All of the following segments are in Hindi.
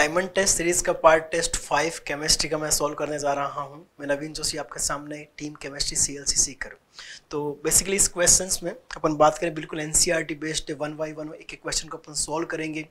डायमंड टेस्ट सीरीज का पार्ट टेस्ट फाइव केमिस्ट्री का मैं सॉल्व करने जा रहा हूँ मैं नवीन जोशी आपके सामने team chemistry C L C Sikar तो बेसिकली इस क्वेश्चंस में अपन बात करें बिल्कुल N C R T based one by one एक एक क्वेश्चन को अपन सॉल्व करेंगे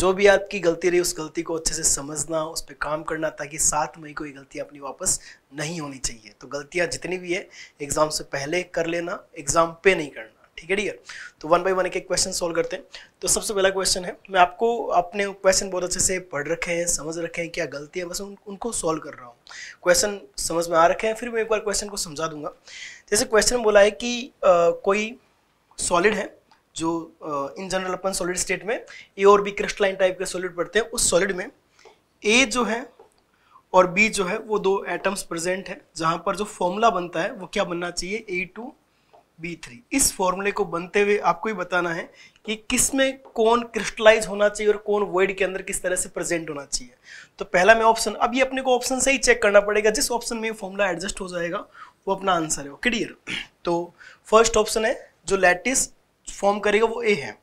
जो भी आपकी गलती रही उस गलती को अच्छे से समझना उस पर काम करना ताकि सात मई को ये गलती अपनी वापस नहीं होनी चाहिए तो गलतियाँ जितनी भी है एग्ज़ाम से पहले कर लेना एग्ज़ाम पे नहीं करना ठीक है डियर तो वन बाई वन एक क्वेश्चन सोल्व करते हैं तो सबसे पहला क्वेश्चन है मैं आपको अपने क्वेश्चन बहुत अच्छे से पढ़ रखे हैं समझ रखे हैं क्या गलती है बस उन, उनको सोल्व कर रहा हूँ क्वेश्चन समझ में आ रखे हैं फिर मैं एक बार क्वेश्चन को समझा दूंगा जैसे क्वेश्चन बोला है कि आ, कोई सॉलिड है जो इन जनरल अपन सॉलिड स्टेट में ए और बी क्रिस्टलाइन टाइप के सॉलिड पढ़ते हैं उस सॉलिड में ए जो है और बी जो है वो दो एटम्स प्रेजेंट है जहां पर जो फॉर्मूला बनता है वो क्या बनना चाहिए ए टू बी थ्री इस फॉर्मूले को बनते हुए आपको ही बताना है कि किस में कौन क्रिस्टलाइज होना चाहिए और कौन वर्ड के अंदर किस तरह से प्रेजेंट होना चाहिए तो पहला मैं ऑप्शन अब ये अपने को ऑप्शन से ही चेक करना पड़ेगा जिस ऑप्शन में फॉर्मूला एडजस्ट हो जाएगा वो अपना आंसर है क्लियर तो फर्स्ट ऑप्शन है जो लेटिस फॉर्म करेगा वो ए है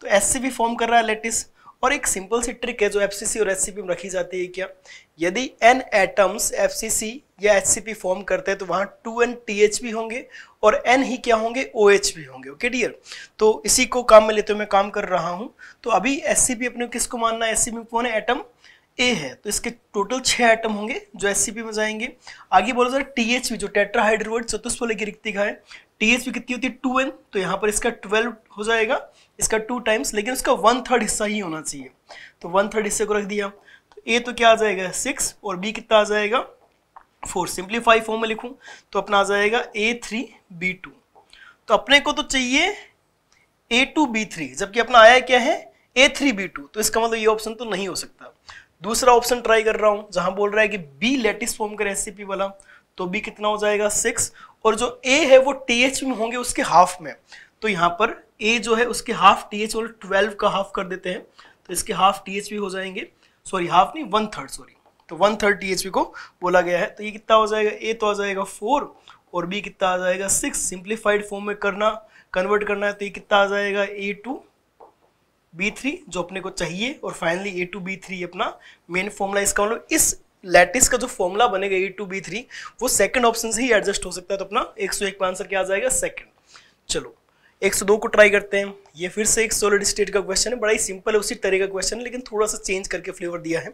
तो एस भी फॉर्म कर रहा है लेटिस और एक सिंपल सी ट्रिक है जो एफ सी और एच में रखी जाती है क्या यदि एन एटम्स एफ या एच फॉर्म करते हैं तो वहाँ टू एन टी भी होंगे और एन ही क्या होंगे ओ OH भी होंगे ओके डियर तो इसी को काम में लेते हुए मैं काम कर रहा हूँ तो अभी एस अपने किसको मानना है एस सी कौन है एटम ए है तो इसके टोटल छः एटम होंगे जो एस में जाएंगे आगे बोलो सर टी एच भी जो टेट्राहाइड्रोवर्ड चतुष्फल की रिक्ति का है टी एच भी कितनी होती है टू एन तो यहाँ पर इसका ट्वेल्व हो जाएगा इसका टू टाइम्स लेकिन उसका वन थर्ड हिस्सा ही होना चाहिए तो वन थर्ड हिस्से को रख दिया तो ए तो क्या आ जाएगा सिक्स और बी कितना आ जाएगा फोर सिंप्लीफाई फॉर्म में लिखूं तो अपना आ जाएगा ए थ्री बी टू तो अपने को तो चाहिए ए टू बी थ्री जबकि अपना आया क्या है ए थ्री बी टू तो इसका मतलब ये ऑप्शन तो नहीं हो सकता दूसरा ऑप्शन ट्राई कर रहा हूं जहां बोल रहा है कि बी लेटिस फॉर्म का रेसिपी वाला तो बी कितना हो जाएगा सिक्स और जो ए है वो टी एच में होंगे उसके हाफ में तो यहाँ पर ए जो है उसके हाफ टी एच और ट्वेल्व का हाफ कर देते हैं तो इसके हाफ टी एच भी हो जाएंगे सॉरी हाफ नहीं वन थर्ड सॉरी तो one third T H P को बोला गया है तो ये कितना हो जाएगा ए तो आ जाएगा फोर और बी कितना आ जाएगा सिक्स सिंप्लीफाइड फॉर्म में करना कन्वर्ट करना है तो ये कितना आ जाएगा ए टू बी थ्री जो अपने को चाहिए और finally A two B three अपना मेन फॉर्मूला इसका मतलब इस लैटिस का जो फॉर्मूला बनेगा ए टू बी थ्री वो सेकंड ऑप्शन से ही एडजस्ट हो सकता है तो अपना एक सौ एक आंसर क्या आ जाएगा सेकंड चलो 102 को ट्राई करते हैं ये फिर से एक सॉलिड स्टेट का क्वेश्चन है बड़ा ही सिंपल है उसी तरह का क्वेश्चन है लेकिन थोड़ा सा चेंज करके फ्लेवर दिया है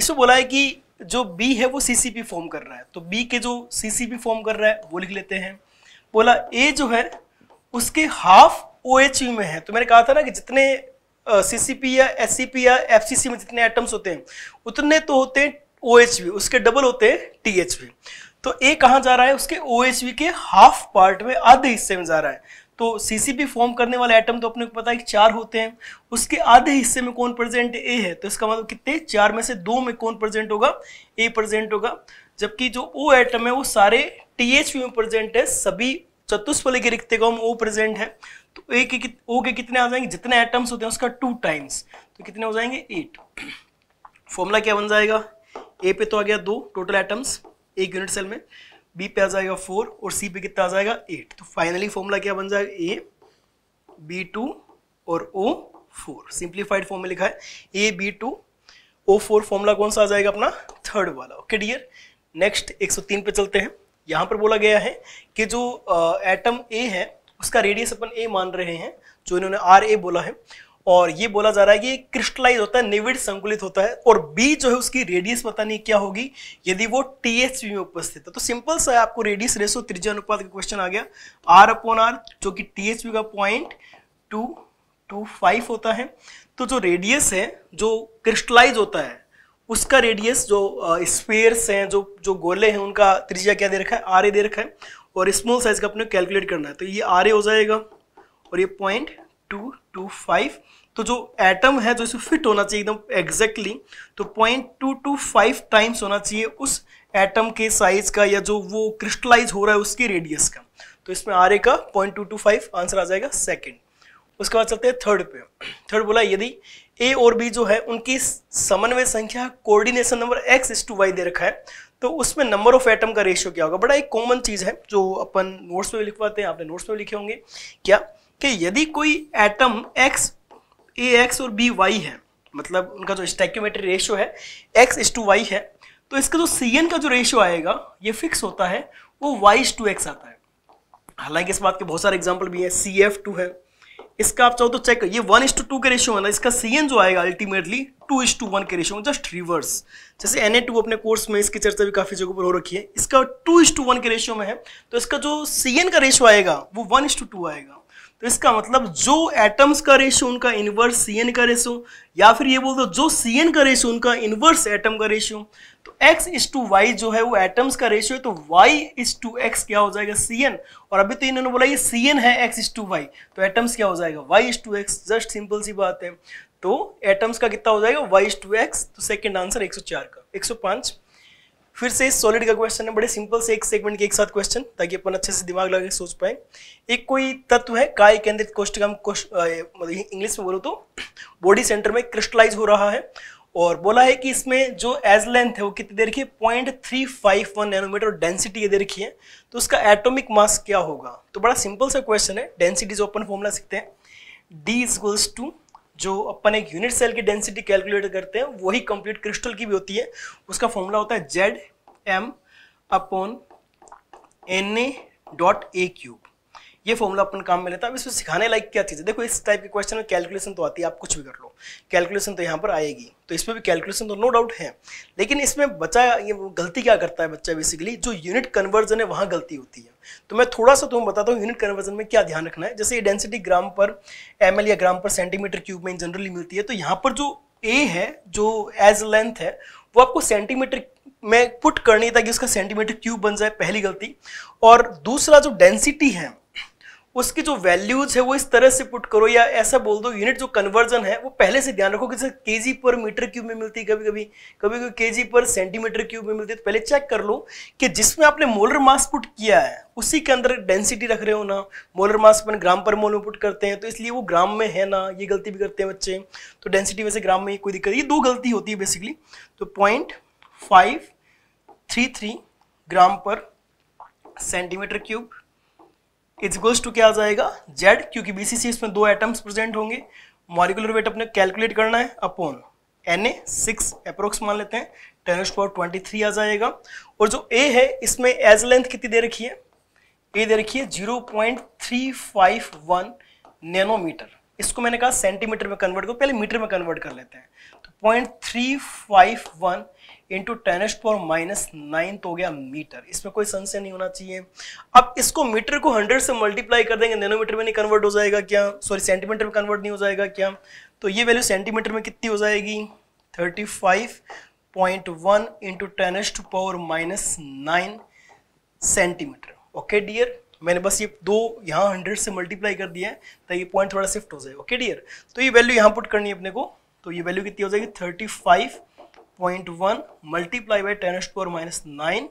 इसमें बोला है कि जो बी है वो सीसीपी फॉर्म कर रहा है तो बी के जो पी फॉर्म कर रहा है वो लिख लेते हैं बोला ए जो है उसके हाफ ओ में है तो मैंने कहा था ना कि जितने सी सी पी या एस सी पी या एफ सी सी में जितने एटम्स होते हैं उतने तो होते हैं ओ एच वी उसके डबल होते हैं टी एच वी तो ए कहाँ जा रहा है उसके ओ एच वी के हाफ पार्ट में आधे हिस्से में जा रहा है तो सीसीपी फॉर्म करने वाले एटम तो अपने को पता है कि चार होते हैं उसके आधे हिस्से में कौन प्रेजेंट ए है तो इसका मतलब कितने चार में से दो में कौन प्रेजेंट होगा ए प्रेजेंट होगा जबकि जो ओ एटम है वो सारे टी में प्रेजेंट है सभी चतुष्फल के रिक्ते को ओ प्रेजेंट है तो ए के ओ के कितने आ जाएंगे जितने एटम्स होते हैं उसका टू टाइम्स तो कितने हो जाएंगे एट फॉर्मूला क्या बन जाएगा ए पे तो आ गया दो टोटल एटम्स एक यूनिट सेल में बी पे आ जाएगा फोर और सी पे कितना आ जाएगा एट तो फाइनली फॉर्मूला क्या बन जाएगा ए बी टू और ओ फोर सिंप्लीफाइड फॉर्म में लिखा है A B two O four formula कौन सा आ जाएगा अपना थर्ड वाला ओके डियर नेक्स्ट 103 पे चलते हैं यहाँ पर बोला गया है कि जो एटम ए है उसका रेडियस अपन ए मान रहे हैं जो इन्होंने आर ए बोला है और ये बोला जा रहा है कि क्रिस्टलाइज होता है निविड संकुलित होता है और बी जो है उसकी रेडियस पता नहीं क्या होगी यदि वो टीएचपी में उपस्थित है तो सिंपल सा है आपको रेडियस रेसो त्रिज्या अनुपात का क्वेश्चन आ गया आर अपॉन आर जो कि टीएचपी का पॉइंट टू टू फाइव होता है तो जो रेडियस है जो क्रिस्टलाइज होता है उसका रेडियस जो स्पेयर्स हैं जो जो गोले हैं उनका त्रिज्या क्या दे रखा है आर ए दे रखा है और स्मॉल साइज का अपने कैलकुलेट करना है तो ये आर ए हो जाएगा और ये पॉइंट टू टू फाइव तो जो एटम है जो इसे फिट होना चाहिए एकदम एग्जैक्टली तो point two two five times होना चाहिए उस एटम के साइज का या जो वो क्रिस्टलाइज हो रहा है उसकी रेडियस का तो इसमें आर ए का point two two five answer आ जाएगा सेकेंड उसके बाद चलते हैं थर्ड पे थर्ड बोला यदि ए और बी जो है उनकी समन्वय संख्या coordination number X is to Y दे रखा है तो उसमें नंबर ऑफ एटम का रेशियो क्या होगा बड़ा एक कॉमन चीज़ है जो अपन नोट्स में लिखवाते हैं आपने नोट्स में लिखे होंगे क्या कि यदि कोई एटम एक्स ए एक्स और बी वाई है मतलब उनका जो स्टैक्यूमेट्री रेशियो है एक्स इज टू वाई है तो इसका जो सी एन का जो रेशियो आएगा ये फिक्स होता है वो y इज टू एक्स आता है हालांकि इस बात के बहुत सारे एग्जाम्पल भी हैं सी एफ टू है इसका आप चाहो तो चेक ये वन इज टू टू के रेशियो ना इसका सी एन जो आएगा ultimately two is to one के रेशियो जस्ट रिवर्स जैसे एन ए टू अपने कोर्स में इसकी चर्चा भी काफी जगह पर हो रखी है इसका टू इज टू वन के रेशियो में है तो इसका जो सी एन का रेशियो आएगा वो वन इज टू टू आएगा तो इसका मतलब जो एटम्स का रेशो उनका इनवर्स सी एन का रेशो या फिर ये बोल दो जो सी एन का रेशो उनका इनवर्स एटम का रेशो तो एक्स इज टू वाई जो है वो एटम्स का रेशो है तो वाई इज टू एक्स क्या हो जाएगा सी एन और अभी तो इन्होंने बोला ये सी एन है एक्स इज टू वाई तो एटम्स क्या हो जाएगा Y is to X just simple सी बात है तो एटम्स का कितना हो जाएगा वाई इज टू एक्स तो सेकेंड आंसर एक सौ चार का एक सौ पांच फिर से इस सॉलिड का क्वेश्चन है बड़े सिंपल से एक सेगमेंट के एक साथ क्वेश्चन ताकि अपन अच्छे से दिमाग लगा के सोच पाए एक कोई तत्व है काय केंद्रित कोष्टकम मतलब इंग्लिश में बोलो तो बॉडी सेंटर में क्रिस्टलाइज हो रहा है और बोला है कि इसमें जो एज लेंथ है वो कितनी दे रखी है point three five one nanometre density ये दे रखी है तो उसका एटॉमिक मास क्या होगा तो बड़ा सिंपल सा क्वेश्चन है डेंसिटी जो अपन फॉर्मूला सीखते हैं डी इज टू जो अपन एक यूनिट सेल की डेंसिटी कैलकुलेट करते हैं वही कंप्लीट क्रिस्टल की भी होती है उसका फॉर्मूला होता है Z M upon N A dot A cube ये फॉर्मूला अपन काम में लेता है अब इसमें सिखाने लायक क्या चीज़ है देखो इस टाइप के क्वेश्चन में कैलकुलेशन तो आती है आप कुछ भी कर लो कैलकुलेशन तो यहाँ पर आएगी तो इसमें भी कैलकुलेशन तो नो डाउट है लेकिन इसमें बच्चा ये गलती क्या करता है बच्चा बेसिकली जो यूनिट कन्वर्जन है वहाँ गलती होती है तो मैं थोड़ा सा तुम्हें बताता हूँ यूनिट कन्वर्जन में क्या ध्यान रखना है जैसे ये डेंसिटी ग्राम पर एम या ग्राम पर सेंटीमीटर क्यूब में जनरली मिलती है तो यहाँ पर जो ए है जो एज लेंथ है वो आपको सेंटीमीटर में पुट करनी ताकि उसका सेंटीमीटर क्यूब बन जाए पहली गलती और दूसरा जो डेंसिटी है उसकी जो वैल्यूज है वो इस तरह से पुट करो या ऐसा बोल दो यूनिट जो कन्वर्जन है वो पहले से ध्यान रखो कि जैसे के जी पर मीटर क्यूब में मिलती है कभी कभी कभी कभी के जी पर सेंटीमीटर क्यूब में मिलती है तो पहले चेक कर लो कि जिसमें आपने मोलर मास पुट किया है उसी के अंदर डेंसिटी रख रहे हो ना मोलर मास अपन ग्राम पर मोल में पुट करते हैं तो इसलिए वो ग्राम में है ना ये गलती भी करते हैं बच्चे तो डेंसिटी वैसे ग्राम में कोई दिक्कत ये दो गलती होती है बेसिकली तो point five three three gram per centimetre cube is equals to क्या आ जाएगा जेड क्योंकि बीसीसी इसमें दो एटम्स प्रेजेंट होंगे मॉलिकुलर वेट अपने कैलकुलेट करना है upon N A six approx मान लेते हैं ten S power twenty three आ जाएगा और जो ए है इसमें एज लेंथ कितनी दे रखी है ए दे रखी है zero point three five one nanometre इसको मैंने कहा सेंटीमीटर में कन्वर्ट करो पहले मीटर में कन्वर्ट कर लेते हैं तो point three five one into ten पर माइनस नाइन्थ हो गया मीटर इसमें कोई संशय नहीं होना चाहिए अब इसको मीटर को हंड्रेड से मल्टीप्लाई कर देंगे नैनोमीटर में नहीं कन्वर्ट हो जाएगा क्या सॉरी सेंटीमीटर में कन्वर्ट नहीं हो जाएगा क्या तो ये वैल्यू सेंटीमीटर में कितनी हो जाएगी thirty five point one into ten to power minus nine centimetre okay dear मैंने बस ये दो यहाँ हंड्रेड से मल्टीप्लाई कर दिया है तो ये पॉइंट थोड़ा शिफ्ट हो जाए ओके डियर तो ये वैल्यू यहाँ पुट करनी है अपने को तो ये वैल्यू कितनी हो जाएगी thirty five point one multiply by ten's minus nine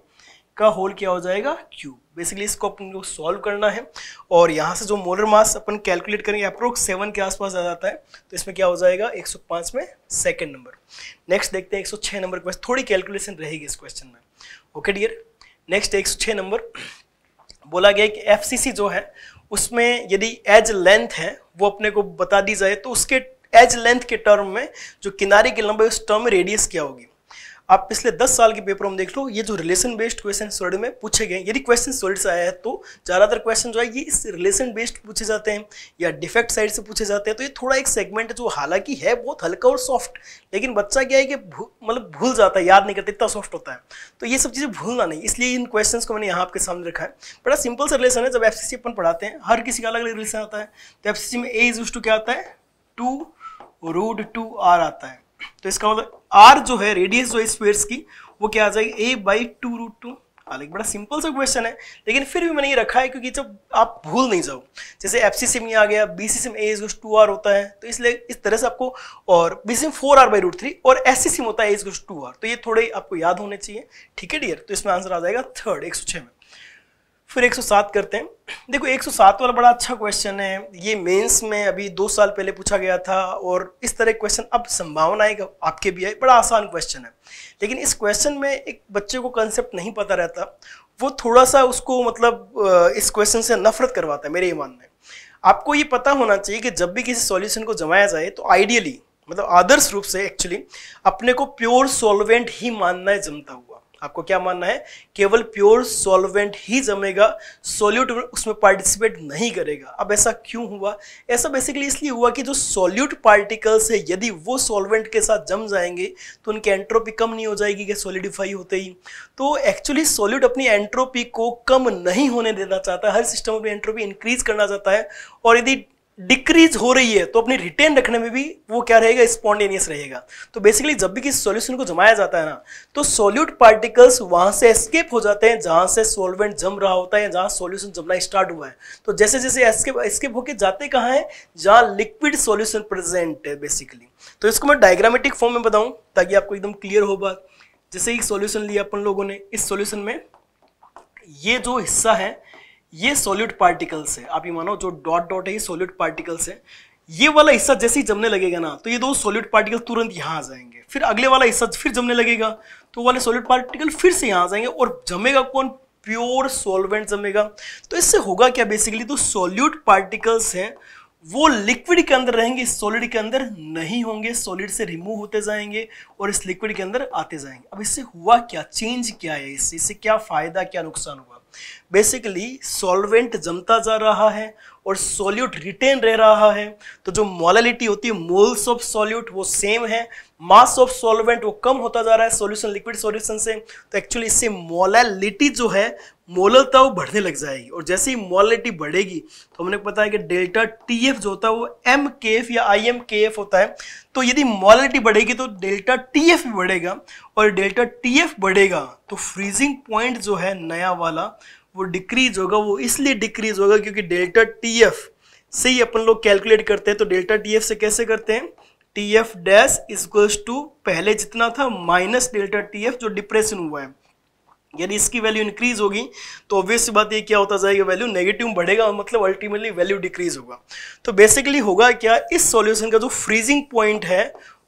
का होल क्या हो जाएगा क्यूब बेसिकली इसको अपन को सॉल्व करना है और यहाँ से जो मोलर मास अपन कैलकुलेट करेंगे अप्रोक्स सेवन के आसपास आ जाता है तो इसमें क्या हो जाएगा 105 में सेकेंड नंबर नेक्स्ट देखते हैं 106 नंबर के पास थोड़ी कैलकुलेशन रहेगी इस क्वेश्चन में ओके डियर नेक्स्ट 106 नंबर बोला गया कि एफ जो है उसमें यदि एज लेंथ है वो अपने को बता दी जाए तो उसके एज लेंथ के टर्म में जो किनारे की लंबाई उस टर्म में रेडियस क्या होगी आप पिछले 10 साल के पेपर में देख लो ये जो रिलेशन बेस्ड क्वेश्चन सॉलिड में पूछे गए यदि क्वेश्चन सॉलिड से आया है तो ज़्यादातर क्वेश्चन जो है ये इस रिलेशन बेस्ड पूछे जाते हैं या डिफेक्ट साइड से पूछे जाते हैं तो ये थोड़ा एक सेगमेंट जो हालांकि है बहुत हल्का और सॉफ्ट लेकिन बच्चा क्या है कि मतलब भूल जाता है याद नहीं करता इतना सॉफ्ट होता है तो ये सब चीज़ें भूलना नहीं इसलिए इन क्वेश्चन को मैंने यहाँ आपके सामने रखा है बड़ा सिंपल सा रिलेशन है जब एफ अपन पढ़ाते हैं हर किसी का अलग अलग रिलेशन आता है तो एफ में ए इज टू क्या आता है टू रूट टू आर आता है तो इसका मतलब आर जो है रेडियस जो है की वो क्या आ जाएगी A by two root two हालांकि बड़ा सिंपल सा क्वेश्चन है लेकिन फिर भी मैंने ये रखा है क्योंकि जब आप भूल नहीं जाओ जैसे एफ सी सिम आ गया बी सी सिम एज इज टू आर होता है तो इसलिए इस तरह से आपको और बी सिम four R by root three और एस सी सिम होता है एज इज टू आर तो ये थोड़े आपको याद होने चाहिए ठीक है डियर तो इसमें आंसर आ जाएगा थर्ड एक सौ छः में फिर 107 करते हैं देखो 107 वाला बड़ा अच्छा क्वेश्चन है ये मेंस में अभी दो साल पहले पूछा गया था और इस तरह क्वेश्चन अब संभावना है आपके भी आए बड़ा आसान क्वेश्चन है लेकिन इस क्वेश्चन में एक बच्चे को कंसेप्ट नहीं पता रहता वो थोड़ा सा उसको मतलब इस क्वेश्चन से नफरत करवाता है मेरे ईमान में आपको ये पता होना चाहिए कि जब भी किसी सॉल्यूशन को जमाया जाए तो आइडियली मतलब आदर्श रूप से एक्चुअली अपने को प्योर सॉल्वेंट ही मानना है जमता हुआ आपको क्या मानना है केवल प्योर सॉल्वेंट ही जमेगा सोल्यूट उसमें पार्टिसिपेट नहीं करेगा अब ऐसा क्यों हुआ ऐसा बेसिकली इसलिए हुआ कि जो सोल्यूट पार्टिकल्स है यदि वो सॉल्वेंट के साथ जम जाएंगे तो उनकी एंट्रोपी कम नहीं हो जाएगी कि सोलिडिफाई होते ही तो एक्चुअली सोल्यूट अपनी एंट्रोपी को कम नहीं होने देना चाहता हर सिस्टम अपनी एंट्रोपी इंक्रीज करना चाहता है और यदि डिक्रीज हो रही है तो अपनी रिटेन रखने में भी वो क्या रहेगा स्पॉन्डेनियस रहेगा तो बेसिकली जब भी किसी सॉल्यूशन को जमाया जाता है ना तो सॉल्यूट पार्टिकल्स वहां से एस्केप हो जाते हैं जहां से सॉल्वेंट जम रहा होता है जहां सॉल्यूशन जमना स्टार्ट हुआ है तो जैसे जैसे एस्केप एस्केप होकर जाते कहाँ है जहां लिक्विड सोल्यूशन प्रेजेंट है बेसिकली तो इसको मैं डायग्रामेटिक फॉर्म में बताऊं ताकि आपको एकदम क्लियर हो बात जैसे एक सोल्यूशन लिया अपन लोगों ने इस सोल्यूशन में ये जो हिस्सा है ये सॉलिड पार्टिकल्स है आप ये मानो जो डॉट डॉट है ये सॉलिड पार्टिकल्स है ये वाला हिस्सा जैसे ही जमने लगेगा ना तो ये दो सॉलिड पार्टिकल तुरंत यहाँ आ जाएंगे फिर अगले वाला हिस्सा फिर जमने लगेगा तो वाले सॉलिड पार्टिकल फिर से यहाँ आ जाएंगे और जमेगा कौन प्योर सॉल्वेंट जमेगा तो इससे होगा क्या बेसिकली तो सॉल्यूट पार्टिकल्स हैं वो लिक्विड के अंदर रहेंगे सॉलिड के अंदर नहीं होंगे सॉलिड से रिमूव होते जाएंगे और इस लिक्विड के अंदर आते जाएंगे अब इससे हुआ क्या चेंज क्या है इससे इससे क्या फायदा क्या नुकसान हुआ बेसिकली सॉल्वेंट जमता जा रहा है और सॉल्यूट रिटेन रह रहा है तो जो मॉलिटी होती है मोल्स ऑफ सॉल्यूट वो सेम है मास ऑफ सॉल्वेंट वो कम होता जा रहा है सॉल्यूशन लिक्विड सॉल्यूशन से तो एक्चुअली इससे मोलैलिटी जो है मोलता वो बढ़ने लग जाएगी और जैसे ही मोलिटी बढ़ेगी तो हमने पता है कि डेल्टा टी एफ जो होता है वो एम के एफ या आई एम के एफ होता है तो यदि मोलिटी बढ़ेगी तो डेल्टा टी एफ भी बढ़ेगा और डेल्टा टी एफ बढ़ेगा तो फ्रीजिंग पॉइंट जो है नया वाला वो डिक्रीज होगा वो इसलिए डिक्रीज होगा क्योंकि डेल्टा टी एफ से ही अपन लोग कैलकुलेट करते हैं तो डेल्टा टी एफ से कैसे करते हैं T F dash equals to पहले जितना था माइनस डेल्टा टी एफ जो डिप्रेशन हुआ है यदि इसकी वैल्यू इंक्रीज होगी तो ऑब्वियस बात ये क्या होता जाएगा वैल्यू नेगेटिव बढ़ेगा मतलब अल्टीमेटली वैल्यू डिक्रीज होगा तो बेसिकली होगा क्या इस सॉल्यूशन का जो फ्रीजिंग पॉइंट है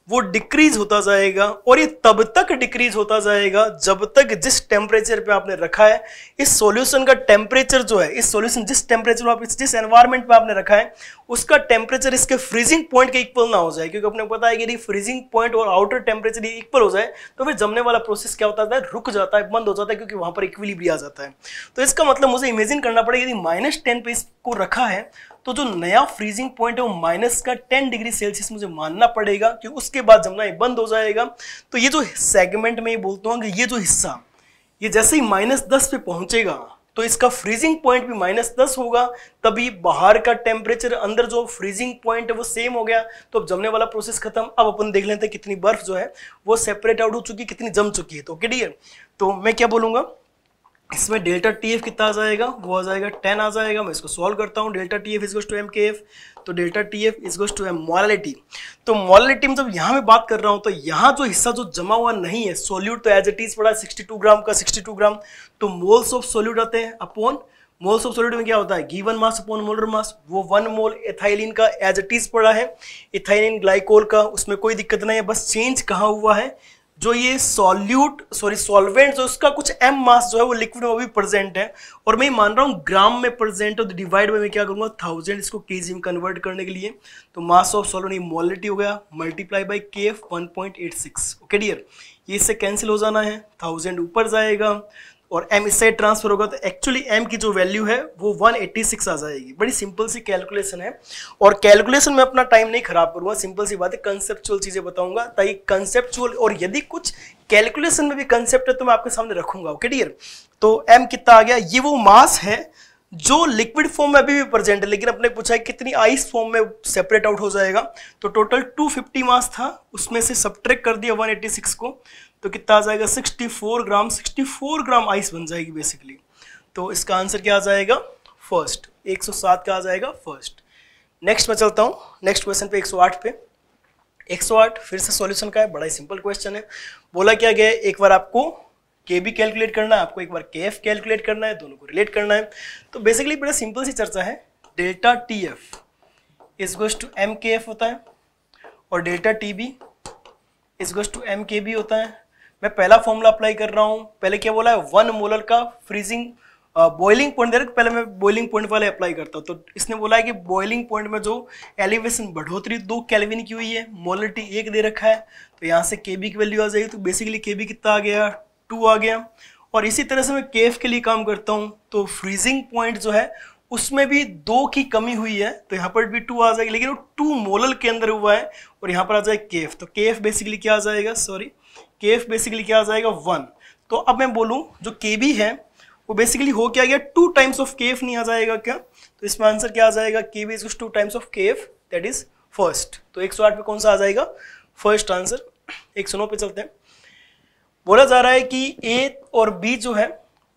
वो डिक्रीज होता जाएगा और ये तब तक डिक्रीज होता जाएगा जब तक जिस टेम्परेचर पे आपने रखा है इस सॉल्यूशन का टेम्परेचर जो है इस सॉल्यूशन जिस टेम्परेचर आप जिस एनवायरमेंट पे आपने रखा है उसका टेम्परेचर इसके फ्रीजिंग पॉइंट के इक्वल ना हो जाए क्योंकि आपने पता है कि यदि फ्रीजिंग पॉइंट और आउटर टेम्परेचर इक्वल हो जाए तो फिर जमने वाला प्रोसेस क्या होता है रुक जाता है बंद हो जाता है क्योंकि वहां पर इक्वली आ जाता है तो इसका मतलब मुझे इमेजिन करना पड़ेगा यदि माइनस टेन पे इसको रखा है तो जो नया फ्रीजिंग पॉइंट है वो माइनस का टेन डिग्री सेल्सियस मुझे मानना पड़ेगा कि उसके बाद जमना ये बंद हो जाएगा तो ये जो सेगमेंट में ये बोलता हूँ कि ये जो हिस्सा ये जैसे ही माइनस दस पे पहुंचेगा तो इसका फ्रीजिंग पॉइंट भी माइनस दस होगा तभी बाहर का टेम्परेचर अंदर जो फ्रीजिंग पॉइंट है वो सेम हो गया तो अब जमने वाला प्रोसेस खत्म अब अपन देख लेते हैं कितनी बर्फ जो है वो सेपरेट आउट हो चुकी है कितनी जम चुकी है तो ओके डियर तो मैं क्या बोलूंगा इसमें डेल्टा टी एफ कितना आ जाएगा वो आ जाएगा टेन आ जाएगा मैं इसको सॉल्व करता हूँ delta T F is इजगोस to M K F तो delta T F is इजगोस to M molality तो मॉलिटी में जब यहाँ मैं बात कर रहा हूँ तो यहाँ जो हिस्सा जो जमा हुआ नहीं है सोल्यूट तो एज इट इज पड़ा सिक्सटी टू ग्राम का सिक्सटी टू ग्राम तो मोल्स ऑफ सोल्यूट आते हैं अपॉन मोल्स ऑफ सोल्यूट में क्या होता है given mass upon molar mass वो वन मोल एथाइलिन का एज इट इज पड़ा है इथाइलिन ग्लाइकोल का उसमें कोई दिक्कत नहीं है बस चेंज कहाँ हुआ है जो ये सॉल्यूट सॉरी सॉल्वेंट जो उसका कुछ एम मास जो है वो लिक्विड में भी प्रेजेंट है और मैं मान रहा हूँ ग्राम में प्रेजेंट है तो डिवाइड में मैं क्या करूँगा थाउजेंड इसको के में कन्वर्ट करने के लिए तो मास ऑफ सॉल्वेंट ये मॉलिटी हो गया multiply by K F one point eight six okay dear ये इससे कैंसिल हो जाना है थाउजेंड ऊपर जाएगा और एम इस साइड ट्रांसफर होगा तो एक्चुअली एम की जो वैल्यू है वो 186 आ जाएगी बड़ी सिंपल सी कैलकुलेशन है और कैलकुलेशन में अपना टाइम नहीं खराब करूँगा सिंपल सी बात है कंसेप्चुअल चीज़ें बताऊंगा ताकि कंसेप्चुअल और यदि कुछ कैलकुलेशन में भी कंसेप्ट है तो मैं आपके सामने रखूंगा ओके डियर तो एम कितना आ गया ये वो मास है जो लिक्विड फॉर्म में अभी भी प्रेजेंट है लेकिन अपने पूछा है कितनी आइस फॉर्म में सेपरेट आउट हो जाएगा तो टोटल 250 मास था उसमें से सब्ट्रैक्ट कर दिया 186 को तो कितना आ जाएगा 64 ग्राम 64 ग्राम आइस बन जाएगी बेसिकली तो इसका आंसर क्या आ जाएगा फर्स्ट 107 का आ जाएगा फर्स्ट नेक्स्ट मैं चलता हूँ नेक्स्ट क्वेश्चन पे 108 पे 108 फिर से सॉल्यूशन का है बड़ा ही सिंपल क्वेश्चन है बोला क्या गया एक बार आपको के बी कैलकुलेट करना है आपको एक बार के एफ कैलकुलेट करना है दोनों को रिलेट करना है तो बेसिकली बड़ा सिंपल सी चर्चा है डेल्टा टी एफ इजगोस टू एम के एफ होता है और डेल्टा टी बी इजगोस टू एम के बी होता है मैं पहला फॉर्मूला अप्लाई कर रहा हूँ पहले क्या बोला है वन मोलर का फ्रीजिंग बॉइलिंग पॉइंट दे रहा पहले मैं बॉइलिंग पॉइंट वाले अप्लाई करता हूँ तो इसने बोला है कि बॉइलिंग पॉइंट में जो एलिवेशन बढ़ोतरी दो कैलविन की हुई है मोलरिटी एक दे रखा है तो यहाँ से के बी की वैल्यू आ जाएगी तो बेसिकली के बी कितना आ गया टू आ गया और इसी तरह से मैं केफ के लिए काम करता हूँ तो फ्रीजिंग पॉइंट जो है उसमें भी दो की कमी हुई है तो यहाँ पर भी टू आ जाएगी लेकिन वो टू मोलल के अंदर हुआ है और यहाँ पर आ जाएगा केफ तो केफ बेसिकली क्या आ जाएगा सॉरी के एफ बेसिकली क्या आ जाएगा वन तो अब मैं बोलूँ जो के बी है वो बेसिकली हो क्या गया two times of K F नहीं आ जाएगा क्या तो इसमें आंसर क्या आ जाएगा K B is two times of K F that is first तो एक सौ आठ पे कौन सा आ जाएगा फर्स्ट आंसर एक सौ नौ पे चलते हैं बोला जा रहा है कि ए और बी जो है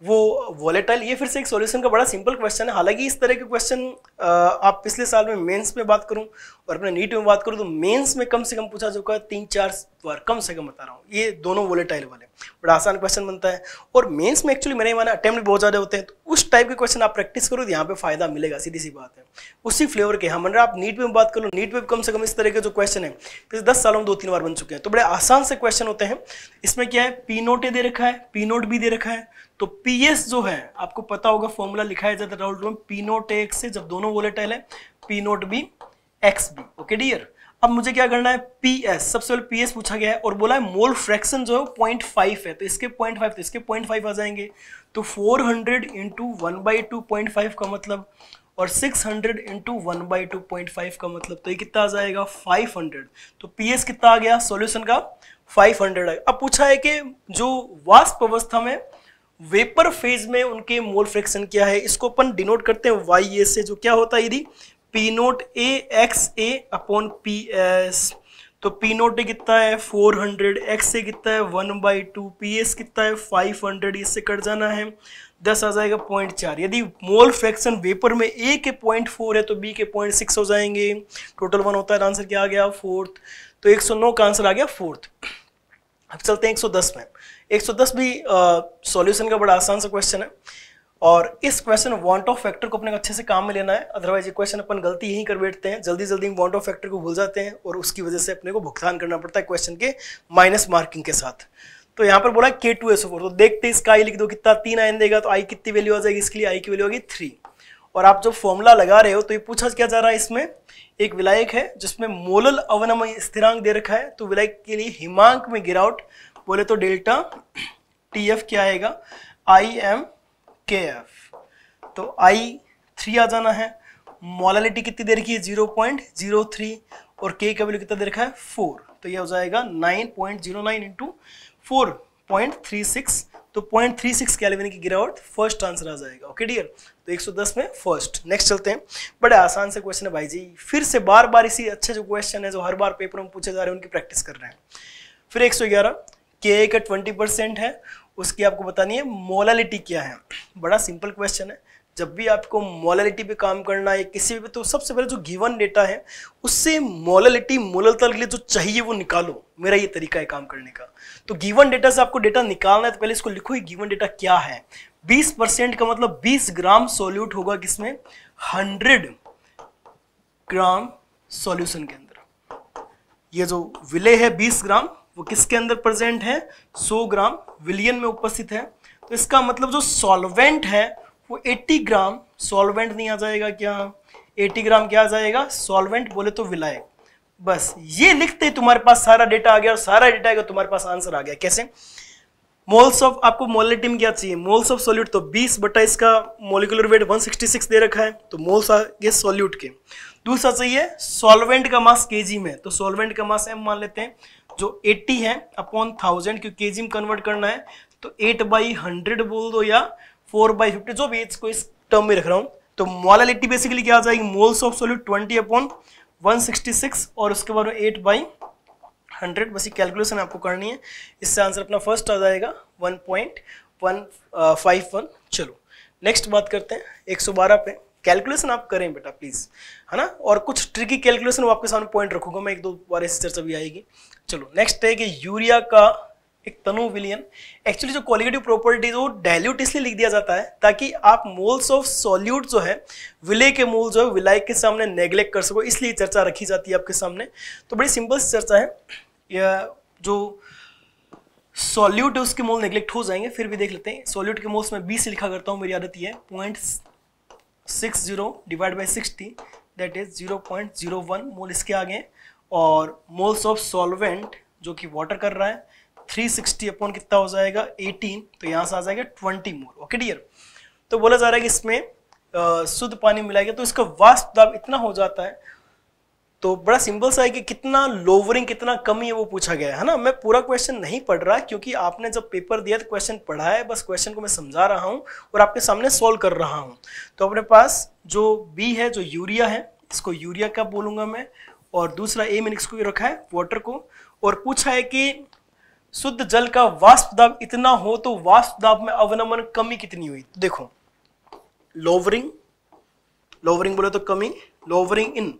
वो वॉलेटाइल ये फिर से एक सॉल्यूशन का बड़ा सिंपल क्वेश्चन है हालांकि इस तरह के क्वेश्चन आप पिछले साल में मेंस में बात करूं और अपने नीट में बात करूं तो मेंस में कम से कम पूछा चुका है तीन चार बार कम से कम बता रहा हूँ ये दोनों वॉलेटाइल वाले बड़ा आसान क्वेश्चन बनता है और मेन्स में एक्चुअली मेरे माना अटैम्प्ट बहुत ज़्यादा होते हैं तो उस टाइप के क्वेश्चन आप प्रैक्टिस करो तो यहाँ पे फायदा मिलेगा सीधी सी बात है उसी फ्लेवर के हम हाँ, मतलब आप नीट में बात करो नीट में कम से कम इस तरह के जो क्वेश्चन है पिछले दस सालों में दो तीन बार बन चुके हैं तो बड़े आसान से क्वेश्चन होते हैं इसमें क्या है पी नोट दे रखा है पी नोट भी दे रखा है तो पीएस जो है आपको पता होगा फॉर्मूला लिखा है ज्यादा डाउट पी नोट एक्स से जब दोनों वोलेटाइल है P naught B X B okay dear अब मुझे क्या करना है पी एस सबसे पहले पी एस पूछा गया है और बोला है मोल फ्रैक्शन जो है पॉइंट फाइव है तो इसके पॉइंट फाइव तो इसके पॉइंट फाइव आ जाएंगे तो four hundred into one by two point five का मतलब और six hundred into one by two point five का मतलब तो ये कितना आ जाएगा फाइव हंड्रेड तो पी एस कितना आ गया सोल्यूशन का फाइव हंड्रेड अब पूछा है कि जो वास्प अवस्था में वेपर फेज में उनके मोल फ्रैक्शन क्या है इसको अपन डिनोट करते हैं वाई ए से जो क्या होता है यदि P naught A X A upon P S तो पी नोट ए कितना है फोर हंड्रेड एक्स ए कितना है one by two P S कितना है फाइव हंड्रेड इससे कट जाना है दस आ जाएगा पॉइंट चार यदि मोल फ्रैक्शन वेपर में ए के पॉइंट फोर है तो बी के पॉइंट सिक्स हो जाएंगे टोटल वन होता है आंसर तो क्या आ गया फोर्थ तो एक सौ नौ का आंसर आ गया फोर्थ अब चलते हैं एक सौ दस में 110 भी सॉल्यूशन uh, का बड़ा आसान सा क्वेश्चन है और इस क्वेश्चन वांट ऑफ फैक्टर को अपने अच्छे से काम में लेना है अदरवाइज ये क्वेश्चन अपन गलती यहीं कर बैठते हैं जल्दी जल्दी हम वांट ऑफ फैक्टर को भूल जाते हैं और उसकी वजह से अपने को भुगतान करना पड़ता है क्वेश्चन के माइनस मार्किंग के साथ तो यहाँ पर बोला के टू एस फोर तो देखते हैं इसका आई लिख दो कितना तीन आयन देगा तो आई कितनी वैल्यू आ जाएगी इसके लिए आई की वैल्यू होगी थ्री और आप जो फॉर्मूला लगा रहे हो तो ये पूछा क्या जा रहा है इसमें एक विलायक है जिसमें मोलल अवनमय स्थिरांक दे रखा है तो विलायक के लिए हिमांक में गिरावट बोले तो डेल्टा टी एफ क्या आएगा आई एम के एफ तो आई थ्री आ जाना है मोलालिटी कितनी देर की है जीरो पॉइंट जीरो थ्री और के का वैल्यू कितना दे रखा है फोर तो ये हो जाएगा nine point zero nine into four point three six तो पॉइंट थ्री सिक्स कैलविन की गिरावट फर्स्ट आंसर आ जाएगा ओके डियर तो एक सौ दस में फर्स्ट नेक्स्ट चलते हैं बड़े आसान से क्वेश्चन है भाई जी फिर से बार बार इसी अच्छे जो क्वेश्चन है जो हर बार पेपर में पूछे जा रहे हैं उनकी प्रैक्टिस कर रहे हैं फिर एक सौ ग्यारह के का ट्वेंटी परसेंट है उसकी आपको बतानी है मोलालिटी क्या है बड़ा सिंपल क्वेश्चन है जब भी आपको मोलालिटी पे काम करना है किसी भी तो सबसे पहले जो गिवन डेटा है उससे मोलालिटी मोललता के लिए जो चाहिए वो निकालो मेरा ये तरीका है काम करने का तो गिवन डेटा से आपको डेटा निकालना है तो पहले इसको लिखो गिवन डेटा क्या है 20 परसेंट का मतलब 20 ग्राम सोल्यूट होगा किसमें 100 ग्राम सॉल्यूशन के अंदर ये जो विले है 20 ग्राम वो किसके अंदर प्रेजेंट है 100 ग्राम विलियन में उपस्थित है तो इसका मतलब जो सॉल्वेंट है वो 80 ग्राम सॉल्वेंट नहीं आ जाएगा क्या 80 ग्राम क्या आ जाएगा सॉल्वेंट बोले तो विलायक बस ये लिखते ही तुम्हारे पास सारा डेटा आ गया और सारा डेटा गया तुम्हारे पास आंसर आ गया कैसे मोल्स ऑफ आपको मोलिटिम क्या चाहिए मोल्स ऑफ सोल्यूट तो 20 बटा इसका मोलिकुलर वेट 166 दे रखा है तो मोल्स आ गए सोल्यूट के दूसरा चाहिए सॉल्वेंट का मास केजी में तो सॉल्वेंट का मास एम मान लेते हैं जो 80 है अपॉन थाउजेंड क्योंकि केजी में कन्वर्ट करना है तो 8 बाई हंड्रेड बोल दो या 4 बाई फिफ्टी जो भी इसको इस टर्म में रख रहा हूँ तो मोलालिटी बेसिकली क्या आ जाएगी moles of solute twenty upon one और उसके बाद एट बाई हंड्रेड बस ये कैलकुलेशन आपको करनी है इससे आंसर अपना फर्स्ट आ जाएगा वन uh, चलो नेक्स्ट बात करते हैं 112 पे कैलकुलेशन आप करें बेटा प्लीज है ना और कुछ ट्रिकी कैलकुलेशन वो आपके सामने पॉइंट रखूंगा मैं एक दो बार ऐसी चर्चा भी आएगी चलो नेक्स्ट है कि यूरिया का एक तनु विलियन एक्चुअली जो कोलिगेटिव प्रॉपर्टीज वो डायल्यूट इसलिए लिख दिया जाता है ताकि आप मोल्स ऑफ सॉल्यूट जो है विले के मोल जो है विलायक के सामने नेग्लेक्ट कर सको इसलिए चर्चा रखी जाती है आपके सामने तो बड़ी सिंपल सी चर्चा है या जो सॉल्यूट है उसके मोल नेग्लेक्ट हो जाएंगे फिर भी देख लेते हैं सॉल्यूट के मोल्स में बीस लिखा करता हूँ मेरी आदत ये है point six zero divide by sixty that is zero point zero one mole इसके आगे और मोल्स ऑफ सॉल्वेंट जो कि वाटर कर रहा है थ्री सिक्सटी अपॉन कितना हो जाएगा एटीन तो यहाँ से आ जाएगा ट्वेंटी मोल ओके डियर तो बोला जा रहा है कि इसमें शुद्ध पानी मिलाएगा तो इसका वास्तव इतना हो जाता है तो बड़ा सिंपल सा है कि कितना लोवरिंग कितना कमी है वो पूछा गया है ना मैं पूरा क्वेश्चन नहीं पढ़ रहा क्योंकि आपने जब पेपर दिया तो क्वेश्चन पढ़ा है बस क्वेश्चन को मैं समझा रहा हूँ और आपके सामने सॉल्व कर रहा हूँ तो अपने पास जो बी है जो यूरिया है इसको यूरिया क्या बोलूंगा मैं और दूसरा ए मैंने इसको रखा है वाटर को और पूछा है कि शुद्ध जल का वाष्प दाब इतना हो तो वाष्प दाब में अवनमन कमी कितनी हुई देखो लोवरिंग लोवरिंग बोले तो कमी लोवरिंग इन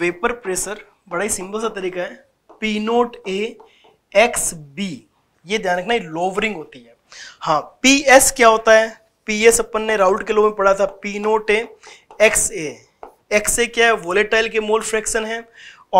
वेपर प्रेशर बड़ा ही सिंपल सा तरीका है P naught A X B ये ध्यान रखना लोवरिंग होती है हाँ पी एस क्या होता है पी एस अपन ने राउट के लो में पढ़ा था P naught A X A X A क्या है वोलेटाइल के मोल फ्रैक्शन है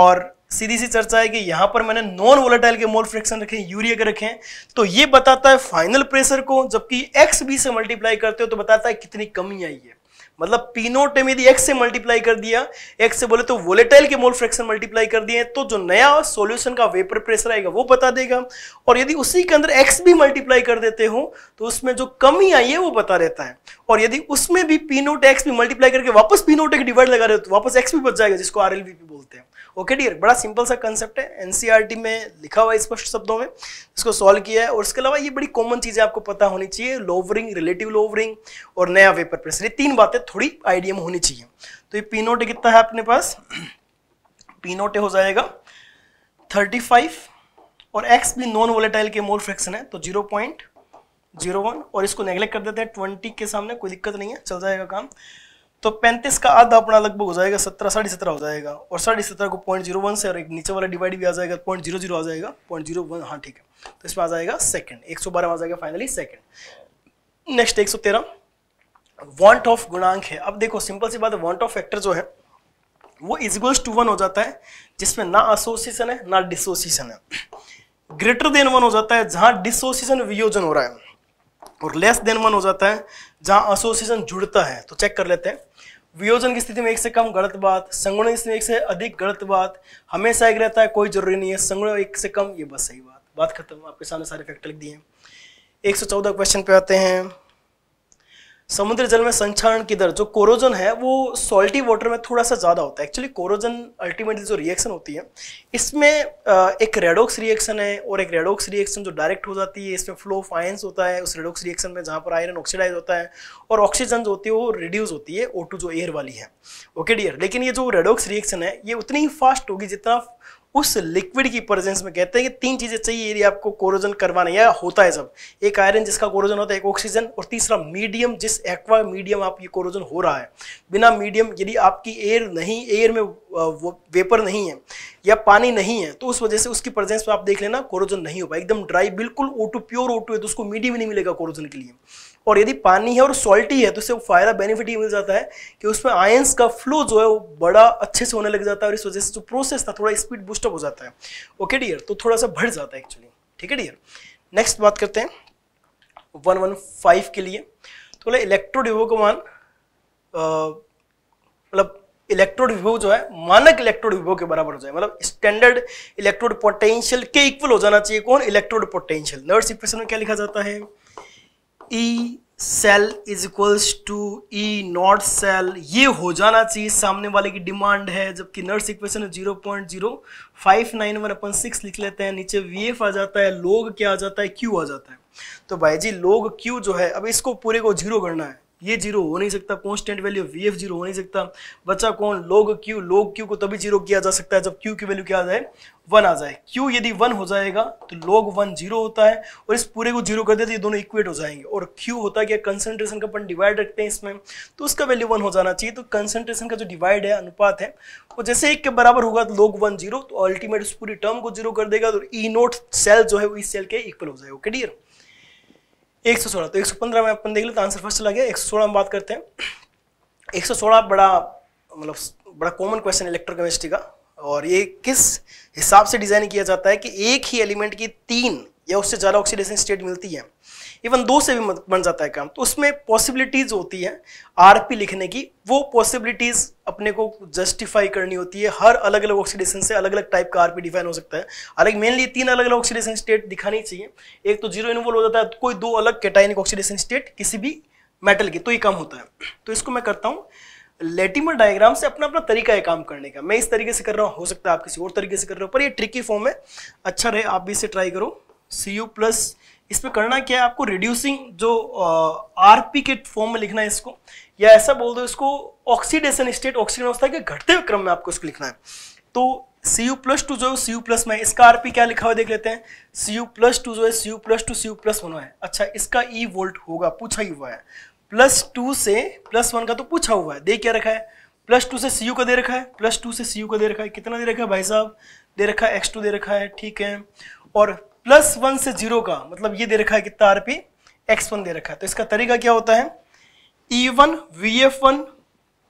और सीधी सी चर्चा है कि यहाँ पर मैंने नॉन वोलेटाइल के मोल फ्रैक्शन रखे यूरिया के रखे हैं तो ये बताता है फाइनल प्रेशर को जबकि एक्स बी से मल्टीप्लाई करते हो तो बताता है कितनी कमी आई है मतलब नोट ने यदि एक्स से मल्टीप्लाई कर दिया एक्स से बोले तो वोलेटाइल के मोल फ्रैक्शन मल्टीप्लाई कर दिए तो जो नया सॉल्यूशन का वेपर प्रेशर आएगा वो बता देगा और यदि उसी के अंदर एक्स भी मल्टीप्लाई कर देते हो तो उसमें जो कमी आई है वो बता रहता है और यदि उसमें भी पी नोट एक्स भी मल्टीप्लाई करके वापस पी नोट एक डिवाइड लगा रहे हो तो वापस एक्स भी बच जाएगा जिसको आर बोलते हैं ओके डियर बड़ा सिंपल सा कंसेप्ट है एनसीईआरटी e में लिखा हुआ है स्पष्ट शब्दों में इसको सॉल्व किया है और इसके अलावा ये बड़ी कॉमन चीज़ें आपको पता होनी चाहिए लोवरिंग रिलेटिव लोवरिंग और नया वेपर प्रेशर ये तीन बातें थोड़ी आइडिया में होनी चाहिए तो ये पीनोटे कितना है अपने पास पीनोटे हो जाएगा थर्टी और एक्स भी नॉन वोलेटाइल के मोल फ्रैक्शन है तो जीरो पॉइंट जीरो वन और इसको नेग्लेक्ट कर देते हैं ट्वेंटी के सामने कोई दिक्कत नहीं है चल जाएगा काम तो पैंतीस का आधा अपना लगभग हो जाएगा सत्रह साढ़े सत्रह हो जाएगा और साढ़े सत्रह को पॉइंट जीरो वन से और एक नीचे वाला डिवाइड भी आ जाएगा पॉइंट जीरो जीरो आ जाएगा पॉइंट जीरो वन हाँ ठीक है तो इसमें आ जाएगा सेकंड एक सौ बारह आ जाएगा फाइनली सेकंड नेक्स्ट एक सौ तेरह वॉन्ट ऑफ गुणांक है अब देखो सिंपल सी बात है वॉन्ट ऑफ फैक्टर जो है वो इजगोल्स टू वन हो जाता है जिसमें ना एसोसिएशन है ना डिसोसिएशन है ग्रेटर देन वन हो जाता है जहां डिसोसिएशन वियोजन हो रहा है और लेस देन वन हो जाता है जहां एसोसिएशन जुड़ता है तो चेक कर लेते हैं वियोजन की स्थिति में एक से कम गलत बात संगुण स्थिति में एक से अधिक गलत बात हमेशा एक रहता है कोई जरूरी नहीं है संगुण एक से कम ये बस सही बात बात खत्म आपके सामने सारे फैक्ट लिख दिए एक सौ चौदह क्वेश्चन पे आते हैं समुद्र जल में संचारण की दर जो कोरोजन है वो सॉल्टी वाटर में थोड़ा सा ज़्यादा होता है एक्चुअली कोरोजन अल्टीमेटली जो रिएक्शन होती है इसमें एक रेडोक्स रिएक्शन है और एक रेडोक्स रिएक्शन जो डायरेक्ट हो जाती है इसमें फ्लो ऑफ आयंस होता है उस रेडोक्स रिएक्शन में जहाँ पर आयरन ऑक्सीडाइज होता है और ऑक्सीजन जो होती है वो रिड्यूस होती है ओ जो एयर वाली है ओके डियर लेकिन ये जो रेडोक्स रिएक्शन है ये उतनी ही फास्ट होगी जितना उस लिक्विड की प्रेजेंस में कहते हैं कि तीन चीजें चाहिए यदि आपको कोरोजन करवाना या होता है सब एक आयरन जिसका कोरोजन होता है एक ऑक्सीजन और तीसरा मीडियम जिस एक्वा मीडियम आप ये कोरोजन हो रहा है बिना मीडियम यदि आपकी एयर नहीं एयर में वो वेपर नहीं है या पानी नहीं है तो उस वजह से उसकी प्रेजेंस में आप देख लेना कोरोजन नहीं हो एकदम ड्राई बिल्कुल ओटू प्योर ओटू है तो उसको मीडियम नहीं मिलेगा कोरोजन के लिए और यदि पानी है और सॉल्टी है तो इससे फायदा बेनिफिट ये मिल जाता है कि उसमें आयंस का फ्लो जो है वो बड़ा अच्छे से होने लग जाता है और इस वजह से जो प्रोसेस था थोड़ा स्पीड बूस्टअप हो जाता है ओके डियर तो थोड़ा सा बढ़ जाता है एक्चुअली ठीक है डियर नेक्स्ट बात करते हैं वन वन फाइव के लिए तो बोले इलेक्ट्रोड विभो का मान मतलब इलेक्ट्रोड विभो जो है मानक इलेक्ट्रोड विभो के बराबर हो जाए मतलब स्टैंडर्ड इलेक्ट्रोड पोटेंशियल के इक्वल हो जाना चाहिए कौन इलेक्ट्रोड पोटेंशियल नर्स इक्वेशन में क्या लिखा जाता है E cell is equals to E naught cell ये हो जाना चाहिए सामने वाले की डिमांड है जबकि नर्स इक्वेशन है zero point zero five nine one अपन सिक्स लिख लेते हैं नीचे वी एफ आ जाता है लोग क्या आ जाता है क्यू आ जाता है तो भाई जी लोग क्यू जो है अब इसको पूरे को जीरो करना है ये जीरो हो नहीं सकता constant value V F zero हो नहीं सकता बच्चा कौन लोग क्यू लोग क्यू को तभी जीरो किया जा सकता है जब क्यू की वैल्यू क्या आ जाए वन आ जाए क्यू यदि वन हो जाएगा तो लोग वन जीरो होता है और इस पूरे को जीरो कर देते तो ये दोनों इक्वेट हो जाएंगे और क्यू होता है क्या कंसेंट्रेशन का अपन डिवाइड रखते हैं इसमें तो उसका वैल्यू वन हो जाना चाहिए तो कंसेंट्रेशन का जो डिवाइड है अनुपात है वो जैसे एक के बराबर होगा तो लोग वन जीरो तो अल्टीमेट उस पूरी टर्म को जीरो कर देगा तो ई नोट सेल जो है वो इस सेल के इक्वल हो जाएगा ओके डियर एक सौ सोलह तो एक सौ पंद्रह में अपन देख लेते आंसर फर्स्ट चला गया एक सौ सोलह में बात करते हैं एक सौ सोलह बड़ा मतलब बड़ा कॉमन क्वेश्चन इलेक्ट्रोकेमिस्ट्री का और ये किस हिसाब से डिजाइन किया जाता है कि एक ही एलिमेंट की तीन या उससे ज़्यादा ऑक्सीडेशन स्टेट मिलती है इवन दो से भी बन जाता है काम तो उसमें पॉसिबिलिटीज होती है आरपी लिखने की वो पॉसिबिलिटीज अपने को जस्टिफाई करनी होती है हर अलग अलग ऑक्सीडेशन से अलग अलग टाइप का आरपी डिफाइन हो सकता है अलग मेनली तीन अलग अलग ऑक्सीडेशन स्टेट दिखानी चाहिए एक तो जीरो इन्वॉल्व हो जाता है कोई दो अलग कैटाइनिक ऑक्सीडेशन स्टेट किसी भी मेटल की तो ये काम होता है तो इसको मैं करता हूँ लेटिमर डायग्राम से अपना अपना तरीका है काम करने का मैं इस तरीके से कर रहा हूँ हो सकता है आप किसी और तरीके से कर रहे हो पर ये ट्रिकी फॉर्म है अच्छा रहे आप भी इसे ट्राई करो सी यू प्लस इसमें करना क्या है आपको रिड्यूसिंग जो आरपी के फॉर्म में लिखना है इसको या ऐसा बोल दो इसको ऑक्सीडेशन स्टेट ऑक्सीजन अवस्था के घटते क्रम में आपको इसको लिखना है तो सी यू प्लस टू जो है सी यू प्लस में इसका आरपी क्या लिखा हुआ देख लेते हैं सी यू प्लस टू जो है C U plus two C U plus one है अच्छा इसका ई e वोल्ट होगा पूछा ही हुआ है प्लस टू से प्लस वन का तो पूछा हुआ है दे क्या रखा है प्लस टू से सी यू का दे रखा है प्लस टू से सी यू का दे रखा है कितना दे रखा है भाई साहब दे रखा है एक्स टू दे रखा है ठीक है और प्लस वन से जीरो का मतलब ये दे रखा है कितना आर पी एक्स वन दे रखा है तो इसका तरीका क्या होता है E e one V F one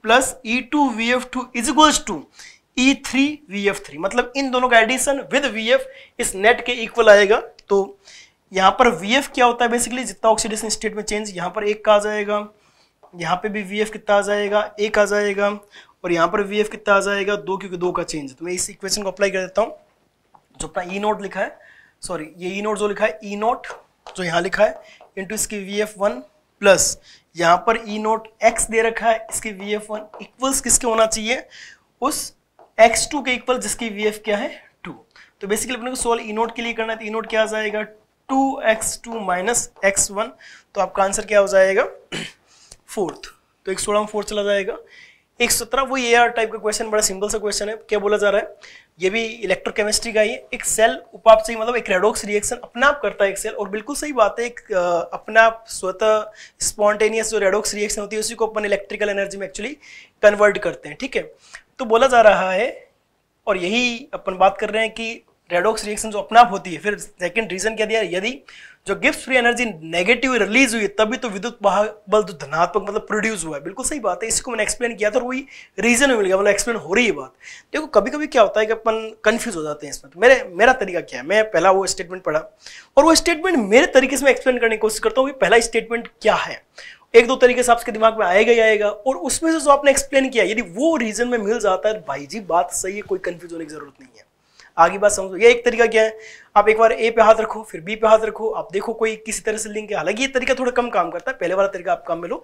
plus E e two V F two is equals to E three V F three मतलब इन दोनों का एडिशन विद वी एफ इस नेट के इक्वल आएगा तो यहाँ पर वी एफ क्या होता है बेसिकली जितना ऑक्सीडेशन स्टेट में चेंज यहाँ पर एक का आ जाएगा यहाँ पे भी वी एफ कितना आ जाएगा एक आ जाएगा और यहाँ पर वी एफ कितना आ जाएगा दो क्योंकि दो का चेंज तो मैं इस इक्वेशन को अप्लाई कर देता हूँ जो अपना ई e नोट लिखा है सॉरी ये ई e नोट जो लिखा है ई e नोट जो यहाँ लिखा है इंटू इसकी वी एफ वन प्लस यहाँ पर ई नोट एक्स दे रखा है इसकी वी एफ वन इक्वल्स किसके होना चाहिए उस एक्स टू के इक्वल जिसकी वी एफ क्या है टू तो बेसिकली अपने को सोल्व ई नोट के लिए करना है तो ई e नोट क्या आ जाएगा two X two minus X one तो आपका आंसर क्या हो जाएगा फोर्थ तो एक सोलह फोर्थ चला जाएगा एक सत्रह वो ये टाइप का क्वेश्चन बड़ा सिंपल सा क्वेश्चन है क्या बोला जा रहा है ये भी इलेक्ट्रोकेमिस्ट्री का ही है एक सेल उपाप से मतलब एक रेडोक्स रिएक्शन अपना आप करता है एक सेल और बिल्कुल सही बात है एक अपना आप स्वतः स्पॉन्टेनियस जो रेडोक्स रिएक्शन होती है उसी को अपन इलेक्ट्रिकल एनर्जी में एक्चुअली कन्वर्ट करते हैं ठीक है तो बोला जा रहा है और यही अपन बात कर रहे हैं कि रेडोक्स रिएक्शन जो अपना होती है फिर सेकंड रीजन क्या दिया यदि जो गिफ्ट फ्री एनर्जी नेगेटिव रिलीज हुई तभी तो विद्युत बल जो धनात्मक मतलब प्रोड्यूस हुआ है बिल्कुल सही बात है इसको मैंने एक्सप्लेन किया था और वही रीजन मिल गया मतलब एक्सप्लेन हो रही है बात देखो कभी कभी क्या होता है कि अपन कन्फ्यूज हो जाते हैं इसमें तो मेरे मेरा तरीका क्या है मैं पहला वो स्टेटमेंट पढ़ा और वो स्टेटमेंट मेरे तरीके से मैं एक्सप्लेन करने की कोशिश करता हूँ कि पहला स्टेटमेंट क्या है एक दो तरीके से आपके दिमाग में आएगा ही आएगा और उसमें से जो आपने एक्सप्लेन किया यदि वो रीजन में मिल जाता है तो भाई जी बात सही है कोई कन्फ्यूज होने की जरूरत नहीं है आगे बात समझो ये एक तरीका क्या है आप एक बार ए पे हाथ रखो फिर बी पे हाथ रखो आप देखो कोई किसी तरह से लिंक है हालांकि ये तरीका थोड़ा कम काम करता है पहले वाला तरीका आप काम में लो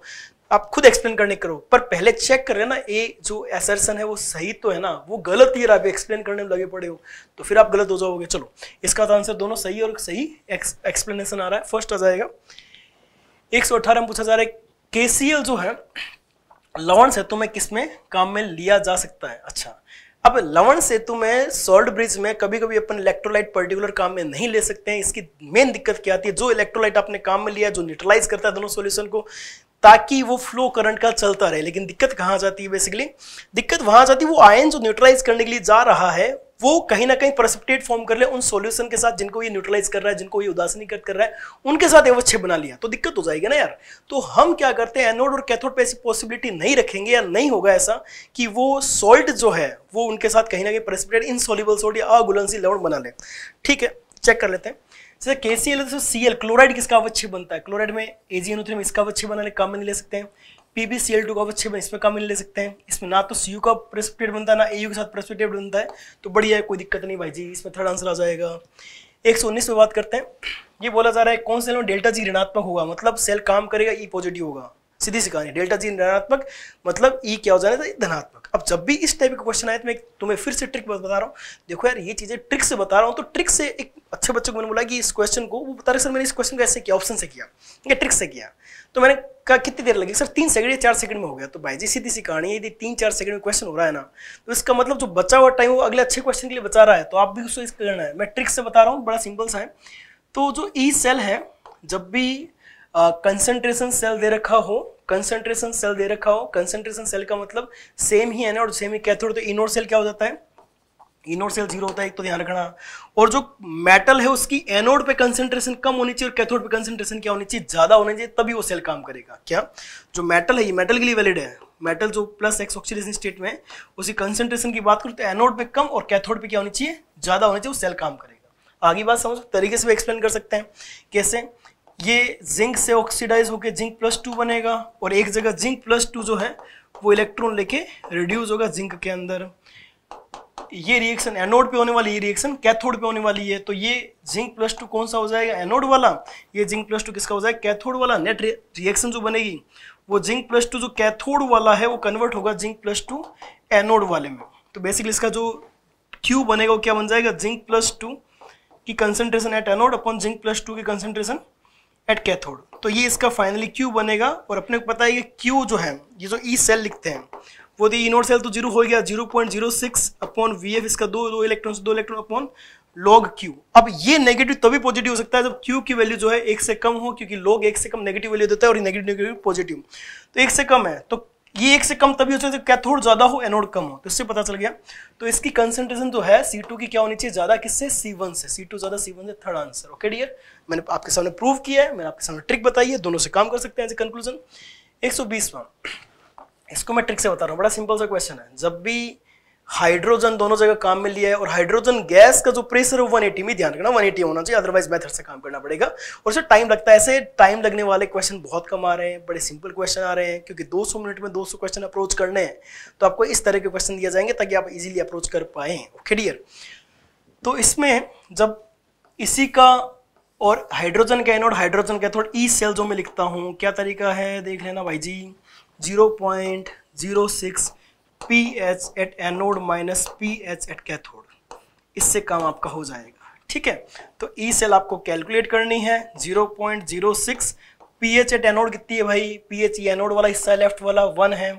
आप खुद एक्सप्लेन करने करो पर पहले चेक कर रहे ना ए जो एसरसन है वो सही तो है ना वो गलत ही आप एक्सप्लेन करने में लगे पड़े हो तो फिर आप गलत हो जाओगे चलो इसका आंसर तो दोनों सही और सही एक्सप्लेनेशन आ रहा है फर्स्ट आ जाएगा एक सौ अठारह में पूछा जा रहा है केसीएल जो है लॉन्स है तो मैं किस में काम में लिया जा सकता है अच्छा अब लवण सेतु में सॉल्ट ब्रिज में कभी कभी अपन इलेक्ट्रोलाइट पर्टिकुलर काम में नहीं ले सकते हैं इसकी मेन दिक्कत क्या आती है जो इलेक्ट्रोलाइट आपने काम में लिया जो न्यूट्रलाइज करता है दोनों सोल्यूशन को ताकि वो फ्लो करंट का चलता रहे लेकिन दिक्कत कहाँ जाती है बेसिकली दिक्कत वहां जाती है वो आयन जो न्यूट्रलाइज करने के लिए जा रहा है वो कहीं ना कहीं परसिप्टेट फॉर्म कर ले उन सॉल्यूशन के साथ जिनको ये न्यूट्रलाइज कर रहा है जिनको ये उदासीनीकृत कर रहा है उनके साथ अवच्छे बना लिया तो दिक्कत हो जाएगी ना यार तो हम क्या करते हैं एनोड और कैथोड पे ऐसी पॉसिबिलिटी नहीं रखेंगे या नहीं होगा ऐसा कि वो सॉल्ट जो है वो उनके साथ कहीं ना कहीं परसिप्टेट सोल्यूबल सोल्ट या अगुलनशील लवण बना ले ठीक है चेक कर लेते हैं जैसे K C L C L chloride किसका अवच्छे बनता है क्लोराइड में एजी थ्री में इसका अवच्छे बनाने काम में नहीं ले सकते हैं पीबीसीएल सी एल टू का अच्छे इसमें कम ले सकते हैं इसमें ना तो सी यू का प्रेसिपिटेट बनता है ना ए यू के साथ प्रेसिपिटेट बनता है तो बढ़िया है कोई दिक्कत नहीं भाई जी इसमें थर्ड आंसर आ जाएगा एक सौ उन्नीस में बात करते हैं ये बोला जा रहा है कौन सेल में डेल्टा जी ऋणात्मक होगा मतलब सेल काम करेगा ई e पॉजिटिव होगा सीधी सी कहानी डेल्टा जी ऋणात्मक मतलब ई क्या हो जाना था धनात्मक अब जब भी इस टाइप के क्वेश्चन आए तो मैं तुम्हें फिर से ट्रिक बता रहा हूँ देखो यार ये चीज़ें ट्रिक से बता रहा हूँ तो ट्रिक से एक अच्छे बच्चे को मैंने बोला कि इस क्वेश्चन को वो बता रहे सर मैंने इस क्वेश्चन को ऐसे किया ऑप्शन से किया या ट्रिक से किया तो मैंने कहा कितनी देर लगी सर तीन सेकंड या चार सेकंड में हो गया तो भाई जी सीधी सी कहानी यदि तीन चार सेकंड में क्वेश्चन हो रहा है ना तो इसका मतलब जो बचा हुआ टाइम वो अगले अच्छे क्वेश्चन के लिए बचा रहा है तो आप भी उसको इसका करना है मैं ट्रिक से बता रहा हूँ बड़ा सिंपल सा है तो जो ई e सेल है जब भी कंसंट्रेशन सेल दे रखा हो कंसंट्रेशन सेल दे रखा हो कंसंट्रेशन सेल का मतलब सेम ही है ना और सेम ही कैथोड तो इनोर सेल क्या हो जाता है इनोड सेल जीरो होता है एक तो ध्यान रखना और जो मेटल है उसकी एनोड पे कंसेंट्रेशन कम होनी चाहिए और कैथोड पे कंसेंट्रेशन क्या होनी चाहिए ज्यादा होनी चाहिए तभी वो सेल काम करेगा क्या जो मेटल है ये मेटल के लिए वैलिड है मेटल जो प्लस एक्स ऑक्सीडेशन स्टेट में उसी कंसेंट्रेशन की बात करूँ तो एनोड पे कम और कैथोड पे क्या होनी चाहिए ज्यादा होनी चाहिए वो सेल काम करेगा आगे बात समझ तरीके से भी एक्सप्लेन कर सकते हैं कैसे ये जिंक से ऑक्सीडाइज होकर जिंक प्लस टू बनेगा और एक जगह जिंक प्लस टू जो है वो इलेक्ट्रॉन लेके रिड्यूस होगा जिंक के अंदर ये रिएक्शन एनोड पे होने वाली ये रिएक्शन कैथोड पे होने वाली है तो ये जिंक प्लस टू कौन सा हो जाएगा एनोड वाला ये जिंक प्लस टू किसका हो जाएगा कैथोड वाला नेट रिएक्शन जो बनेगी वो जिंक प्लस टू जो कैथोड वाला है वो कन्वर्ट होगा जिंक प्लस टू एनोड वाले में तो बेसिकली इसका जो क्यू बनेगा वो क्या बन जाएगा जिंक प्लस टू की concentration at anode upon zinc plus two की कंसेंट्रेशन एट कैथोड तो ये इसका फाइनली क्यू बनेगा और अपने को पता है कि क्यू जो है ये जो ई e सेल लिखते हैं वो दी इनोड सेल तो जीरो हो गया zero point zero six upon V F इसका दो दो इलेक्ट्रॉन दो इलेक्ट्रॉन अपॉन लॉग क्यू अब ये नेगेटिव तभी पॉजिटिव हो सकता है जब क्यू की वैल्यू जो है एक से कम हो क्योंकि लॉग एक से कम नेगेटिव वैल्यू देता है और नेगेटिव नेगेटिव पॉजिटिव तो एक से कम है तो ये एक से कम तभी सकता है कैथोड ज्यादा हो एनोड कम हो तो इससे पता चल गया तो इसकी कंसेंट्रेशन जो है सी टू की क्या होनी चाहिए ज्यादा किससे सी वन से सी टू ज्यादा सी वन से थर्ड आंसर ओके डियर मैंने आपके सामने प्रूव किया है मैंने आपके सामने ट्रिक बताई है दोनों से काम कर सकते हैं एज ए कंक्लूजन एक इसको मैं ट्रिक से बता रहा हूँ बड़ा सिंपल सा क्वेश्चन है जब भी हाइड्रोजन दोनों जगह काम में लिया है और हाइड्रोजन गैस का जो प्रेशर है वन एटी में ध्यान रखना वन एटी होना चाहिए अदरवाइज मेथड से काम करना पड़ेगा और इसे टाइम लगता है ऐसे टाइम लगने वाले क्वेश्चन बहुत कम आ रहे हैं बड़े सिंपल क्वेश्चन आ रहे हैं क्योंकि 200 मिनट में 200 क्वेश्चन अप्रोच करने हैं तो आपको इस तरह के क्वेश्चन दिए जाएंगे ताकि आप इजिली अप्रोच कर पाए ओके डियर तो इसमें जब इसी का और हाइड्रोजन का anode hydrogen cathode E cell जो मैं लिखता हूँ क्या तरीका है देख लेना भाई जी zero point zero six P H at anode minus P H at cathode इससे काम आपका हो जाएगा ठीक है तो ई सेल आपको कैलकुलेट करनी है 0.06 एच एट एनोड कितनी है भाई एच ई एनोड वाला हिस्सा लेफ्ट वाला वन है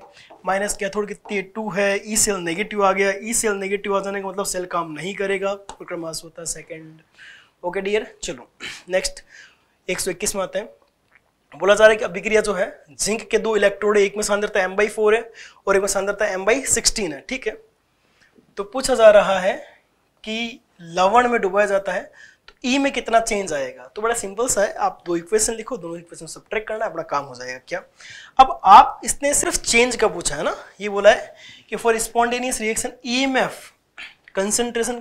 माइनस कैथोड कितनी है टू है ई सेल नेगेटिव आ गया ई सेल नेगेटिव आ जाने का मतलब सेल काम नहीं करेगा प्रक्रमास होता है सेकेंड ओके डियर चलो नेक्स्ट एक सौ इक्कीस में आते हैं बोला जा रहा है कि अभिक्रिया जो है जिंक के दो इलेक्ट्रोड एक में सांद्रता एम बाई फोर है और एक में सांद्रता एम बाई सिक्सटीन है ठीक है तो पूछा जा रहा है कि लवण में डुबाया जाता है तो ई e में कितना चेंज आएगा तो बड़ा सिंपल सा है आप दो इक्वेशन लिखो दोनों इक्वेशन सब्ट्रैक्ट करना अपना काम हो जाएगा क्या अब आप इसने सिर्फ चेंज का पूछा है ना ये बोला है कि for spontaneous reaction E M F concentration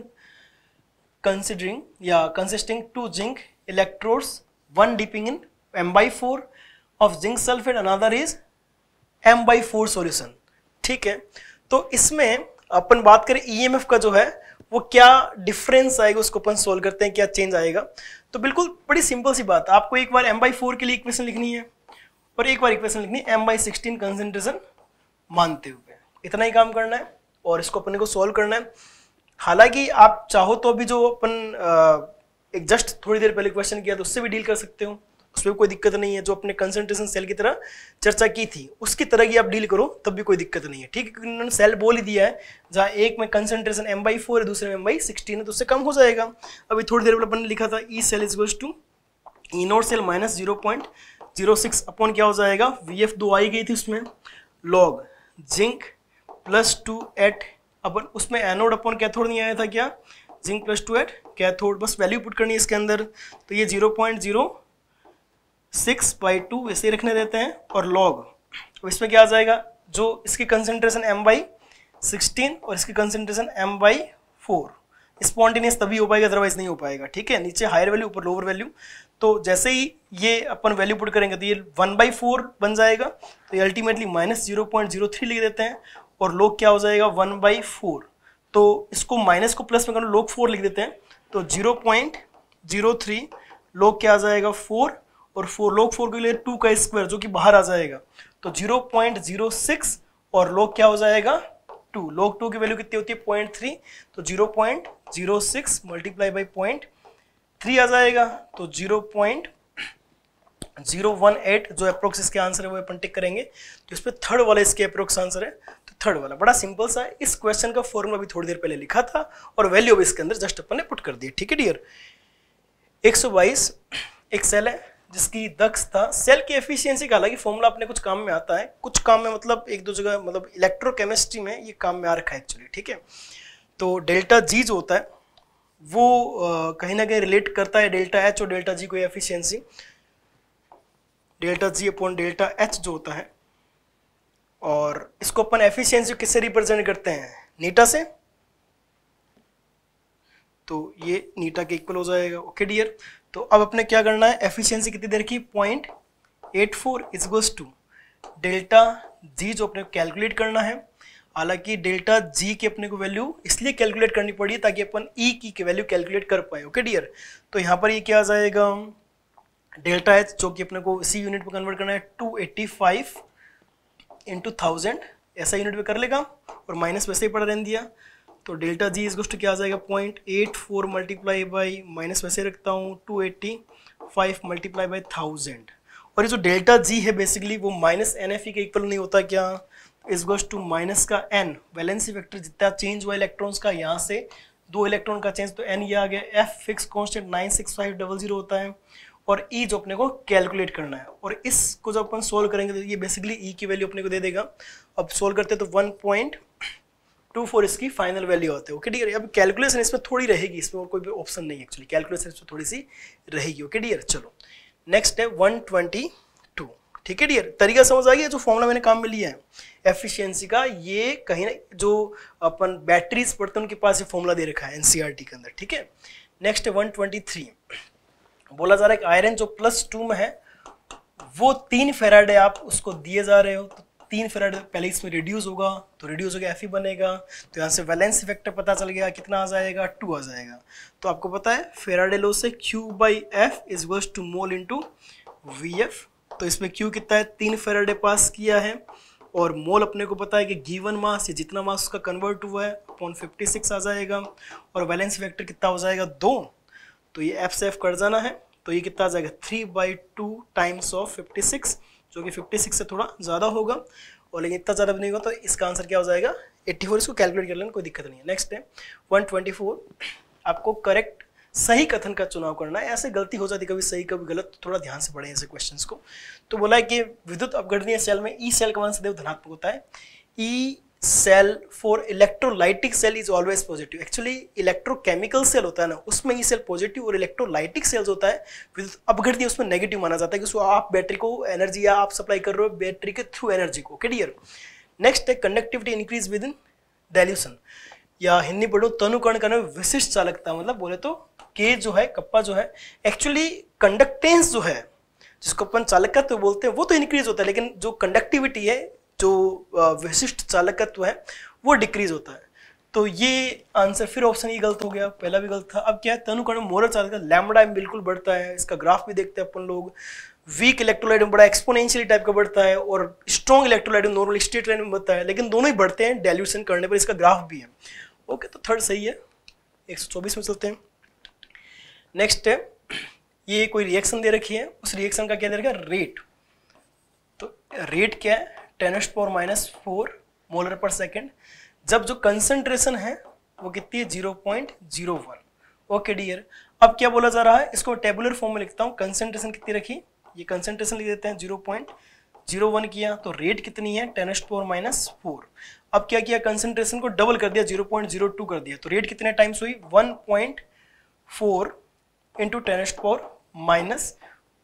considering या consisting two zinc electrodes one dipping in m by 4 of zinc sulphate another is m by 4 solution ठीक है तो इसमें अपन बात करें ई एम एफ का जो है वो क्या डिफरेंस आएगा उसको अपन सोल्व करते हैं क्या चेंज आएगा तो बिल्कुल बड़ी सिंपल सी बात आपको एक बार एम बाई फोर के लिए इक्वेशन लिखनी है और एक बार इक्वेशन लिखनी है एम बाई सिक्सटीन कंसेंट्रेशन मानते हुए इतना ही काम करना है और इसको अपने को सोल्व करना है हालांकि आप चाहो तो अभी जो अपन एक जस्ट थोड़ी देर पहले क्वेश्चन किया तो उससे भी डील कर सकते हो उसमें कोई दिक्कत नहीं है जो अपने कंसंट्रेशन सेल की तरह चर्चा की थी उसकी तरह की आप डील करो तब भी कोई दिक्कत नहीं है ठीक है उन्होंने सेल बोल ही दिया है जहाँ एक में कंसंट्रेशन एम बाई फोर है दूसरे में एम बाई सिक्सटीन है तो उससे कम हो जाएगा अभी थोड़ी देर पहले अपने लिखा था E cell is goes to E naught cell minus zero point zero six upon क्या हो जाएगा वी एफ दो आई गई थी उसमें log zinc plus two at अपन उसमें एनोड अपॉन कैथोड नहीं आया था क्या zinc plus two at cathode बस वैल्यू पुट करनी है इसके अंदर तो ये zero point zero six by two वैसे ही रखने देते हैं और लॉग इसमें क्या आ जाएगा जो इसकी कंसेंट्रेशन एम बाई सिक्सटीन और इसकी concentration M by four spontaneous तभी हो पाएगा अदरवाइज नहीं हो पाएगा ठीक है नीचे हायर वैल्यू ऊपर लोअर वैल्यू तो जैसे ही ये अपन वैल्यू पुट करेंगे तो ये वन बाई फोर बन जाएगा तो ये ultimately minus zero point zero three लिख देते हैं और लोग क्या हो जाएगा वन बाई फोर तो इसको माइनस को प्लस में करो लोग फोर लिख देते हैं तो जीरो पॉइंट जीरो थ्री लोग क्या आ जाएगा फोर और फोर लोग फोर के लिए टू का स्क्वायर जो कि बाहर आ जाएगा तो जीरो पॉइंट जीरो सिक्स और लोग क्या हो जाएगा टू लोग टू की वैल्यू कितनी होती है पॉइंट थ्री तो zero point zero six multiply by point three आ जाएगा तो zero point zero one eight जो अप्रोक्स इसके आंसर है वो अपन टिक करेंगे तो इस पर थर्ड वाला इसके अप्रोक्स आंसर है तो थर्ड वाला बड़ा सिंपल सा है इस क्वेश्चन का फॉर्मूला भी थोड़ी देर पहले लिखा था और वैल्यू भी इसके अंदर जस्ट अपन ने पुट कर दिया ठीक है डियर एक सौ बाईस एक्सेल है जिसकी दक्षता सेल की एफिशिएंसी का हालांकि फॉर्मूला अपने कुछ काम में आता है कुछ काम में मतलब एक दो जगह मतलब इलेक्ट्रोकेमिस्ट्री में ये काम में आ रखा है एक्चुअली ठीक है तो डेल्टा जी जो होता है वो कहीं ना कहीं रिलेट करता है डेल्टा एच और डेल्टा जी को efficiency delta G upon delta H जो होता है और इसको अपन एफिशियंसी किससे रिप्रेजेंट करते हैं नीटा से तो ये नीटा के इक्वल हो जाएगा ओके डियर तो अब अपने क्या करना है एफिशिएंसी कितनी देर की point eight four is इजगोस to delta G जो अपने कैलकुलेट करना है हालांकि डेल्टा जी के अपने को वैल्यू इसलिए कैलकुलेट करनी पड़ी ताकि अपन ई e की वैल्यू कैलकुलेट कर पाए ओके डियर तो यहाँ पर ये यह क्या आ जाएगा डेल्टा एच जो कि अपने को इसी यूनिट में कन्वर्ट करना है two eighty five into thousand ऐसा यूनिट में कर लेगा और माइनस वैसे ही पड़ा रहने दिया तो डेल्टा जी इज गुस्ट क्या आ जाएगा point eight four multiply by minus वैसे रखता हूँ two eighty five multiply by thousand और ये जो डेल्टा जी है बेसिकली वो माइनस एन एफ ई का इक्वल नहीं होता क्या इज गोस्ट टू माइनस का एन वैलेंसी फैक्टर जितना चेंज हुआ इलेक्ट्रॉन्स का यहाँ से दो इलेक्ट्रॉन का चेंज तो एन ये आ गया F fix constant nine six five double zero होता है और ई e जो अपने को कैलकुलेट करना है और इसको जब अपन सोल्व करेंगे तो ये बेसिकली ई e की वैल्यू अपने को दे देगा अब सोल्व करते तो वन पॉइंट टू फोर इसकी फाइनल वैल्यू होते हैं ओके डियर अब कैलकुलेशन इसमें थोड़ी रहेगी इसमें और कोई भी ऑप्शन नहीं एक्चुअली कैलकुलेशन इसमें थोड़ी सी रहेगी ओके डियर चलो नेक्स्ट है वन ट्वेंटी टू ठीक है डियर तरीका समझ आ गया जो फॉर्मूला मैंने काम में लिया है एफिशियंसी का ये कहीं ना जो अपन बैटरीज पड़ते हैं उनके पास ये फॉर्मूला दे रखा है एनसीईआरटी e के अंदर ठीक है नेक्स्ट है वन ट्वेंटी थ्री बोला जा रहा है कि आयरन जो प्लस टू में है वो तीन फेराडे आप उसको दिए जा रहे हो तो तीन फेराइड पहले इसमें रिड्यूस होगा तो रिड्यूस होगा एफ ई बनेगा तो यहाँ से वैलेंस फैक्टर पता चल गया कितना आ जाएगा टू आ जाएगा तो आपको पता है फेराइड लो से Q by F is was to mole into V F तो इसमें क्यू कितना है तीन फेराइड पास किया है और मोल अपने को पता है कि गिवन मास या जितना मास उसका कन्वर्ट हुआ है अपॉन फिफ्टी सिक्स आ जाएगा और वैलेंस फैक्टर कितना हो जाएगा दो तो ये एफ से एफ कर जाना है तो ये कितना आ जाएगा three by two times of fifty six जो कि 56 से थोड़ा ज़्यादा होगा और लेकिन इतना ज़्यादा नहीं होगा तो इसका आंसर क्या हो जाएगा 84 इसको कैलकुलेट कर लेना कोई दिक्कत नहीं है नेक्स्ट है 124 आपको करेक्ट सही कथन का चुनाव करना है ऐसे गलती हो जाती कभी सही कभी गलत तो थोड़ा ध्यान से पढ़े ऐसे क्वेश्चन को तो बोला है कि विद्युत अपगढ़ सेल में ई e सेल का मान सदैव धनात्मक होता है E e cell for electrolytic cell is always positive actually electrochemical cell होता है ना उसमें ये सेल पॉजिटिव और इलेक्ट्रोलाइटिक सेल्स होता है विद दिया उसमें नेगेटिव माना जाता है कि उसको आप बैटरी को एनर्जी या आप सप्लाई कर रहे हो बैटरी के थ्रू एनर्जी को क्लियर नेक्स्ट है conductivity increase with in dilution या हिंदी पढ़ो तनुकरण करने में विशिष्ट चालकता मतलब बोले तो के जो है कप्पा जो है एक्चुअली कंडक्टेंस जो है जिसको अपन चालकता तो बोलते हैं वो तो इंक्रीज होता है लेकिन जो कंडक्टिविटी है जो विशिष्ट चालकत्व है वो डिक्रीज होता है तो ये आंसर फिर ऑप्शन ही e गलत हो गया पहला भी गलत था अब क्या है तनुकर्ण मोरल चालक लैमडा बिल्कुल बढ़ता है इसका ग्राफ भी देखते हैं अपन लोग वीक इलेक्ट्रोलाइट में बड़ा एक्सपोनेंशियली टाइप का बढ़ता है और स्ट्रॉन्ग इलेक्ट्रोलाइट में नॉर्मल स्टेट लाइन में बढ़ता है लेकिन दोनों ही बढ़ते हैं डेल्यूशन करने पर इसका ग्राफ भी है ओके तो थर्ड सही है एक में चलते हैं नेक्स्ट है ये कोई रिएक्शन दे रखी है उस रिएक्शन का क्या दे रखा है रेट तो रेट क्या है ten S power minus four molar पर सेकेंड जब जो कंसेंट्रेशन है वो कितनी है zero point zero one okay dear अब क्या बोला जा रहा है इसको टेबुलर फॉर्म में लिखता हूँ कंसेंट्रेशन कितनी रखी ये कंसेंट्रेशन लिख देते हैं जीरो पॉइंट जीरो वन किया तो रेट कितनी है टेन एस्ट फोर माइनस फोर अब क्या किया कंसेंट्रेशन को डबल कर दिया जीरो पॉइंट जीरो टू कर दिया तो रेट कितने टाइम्स हुई one point four into ten एस्ट फोर माइनस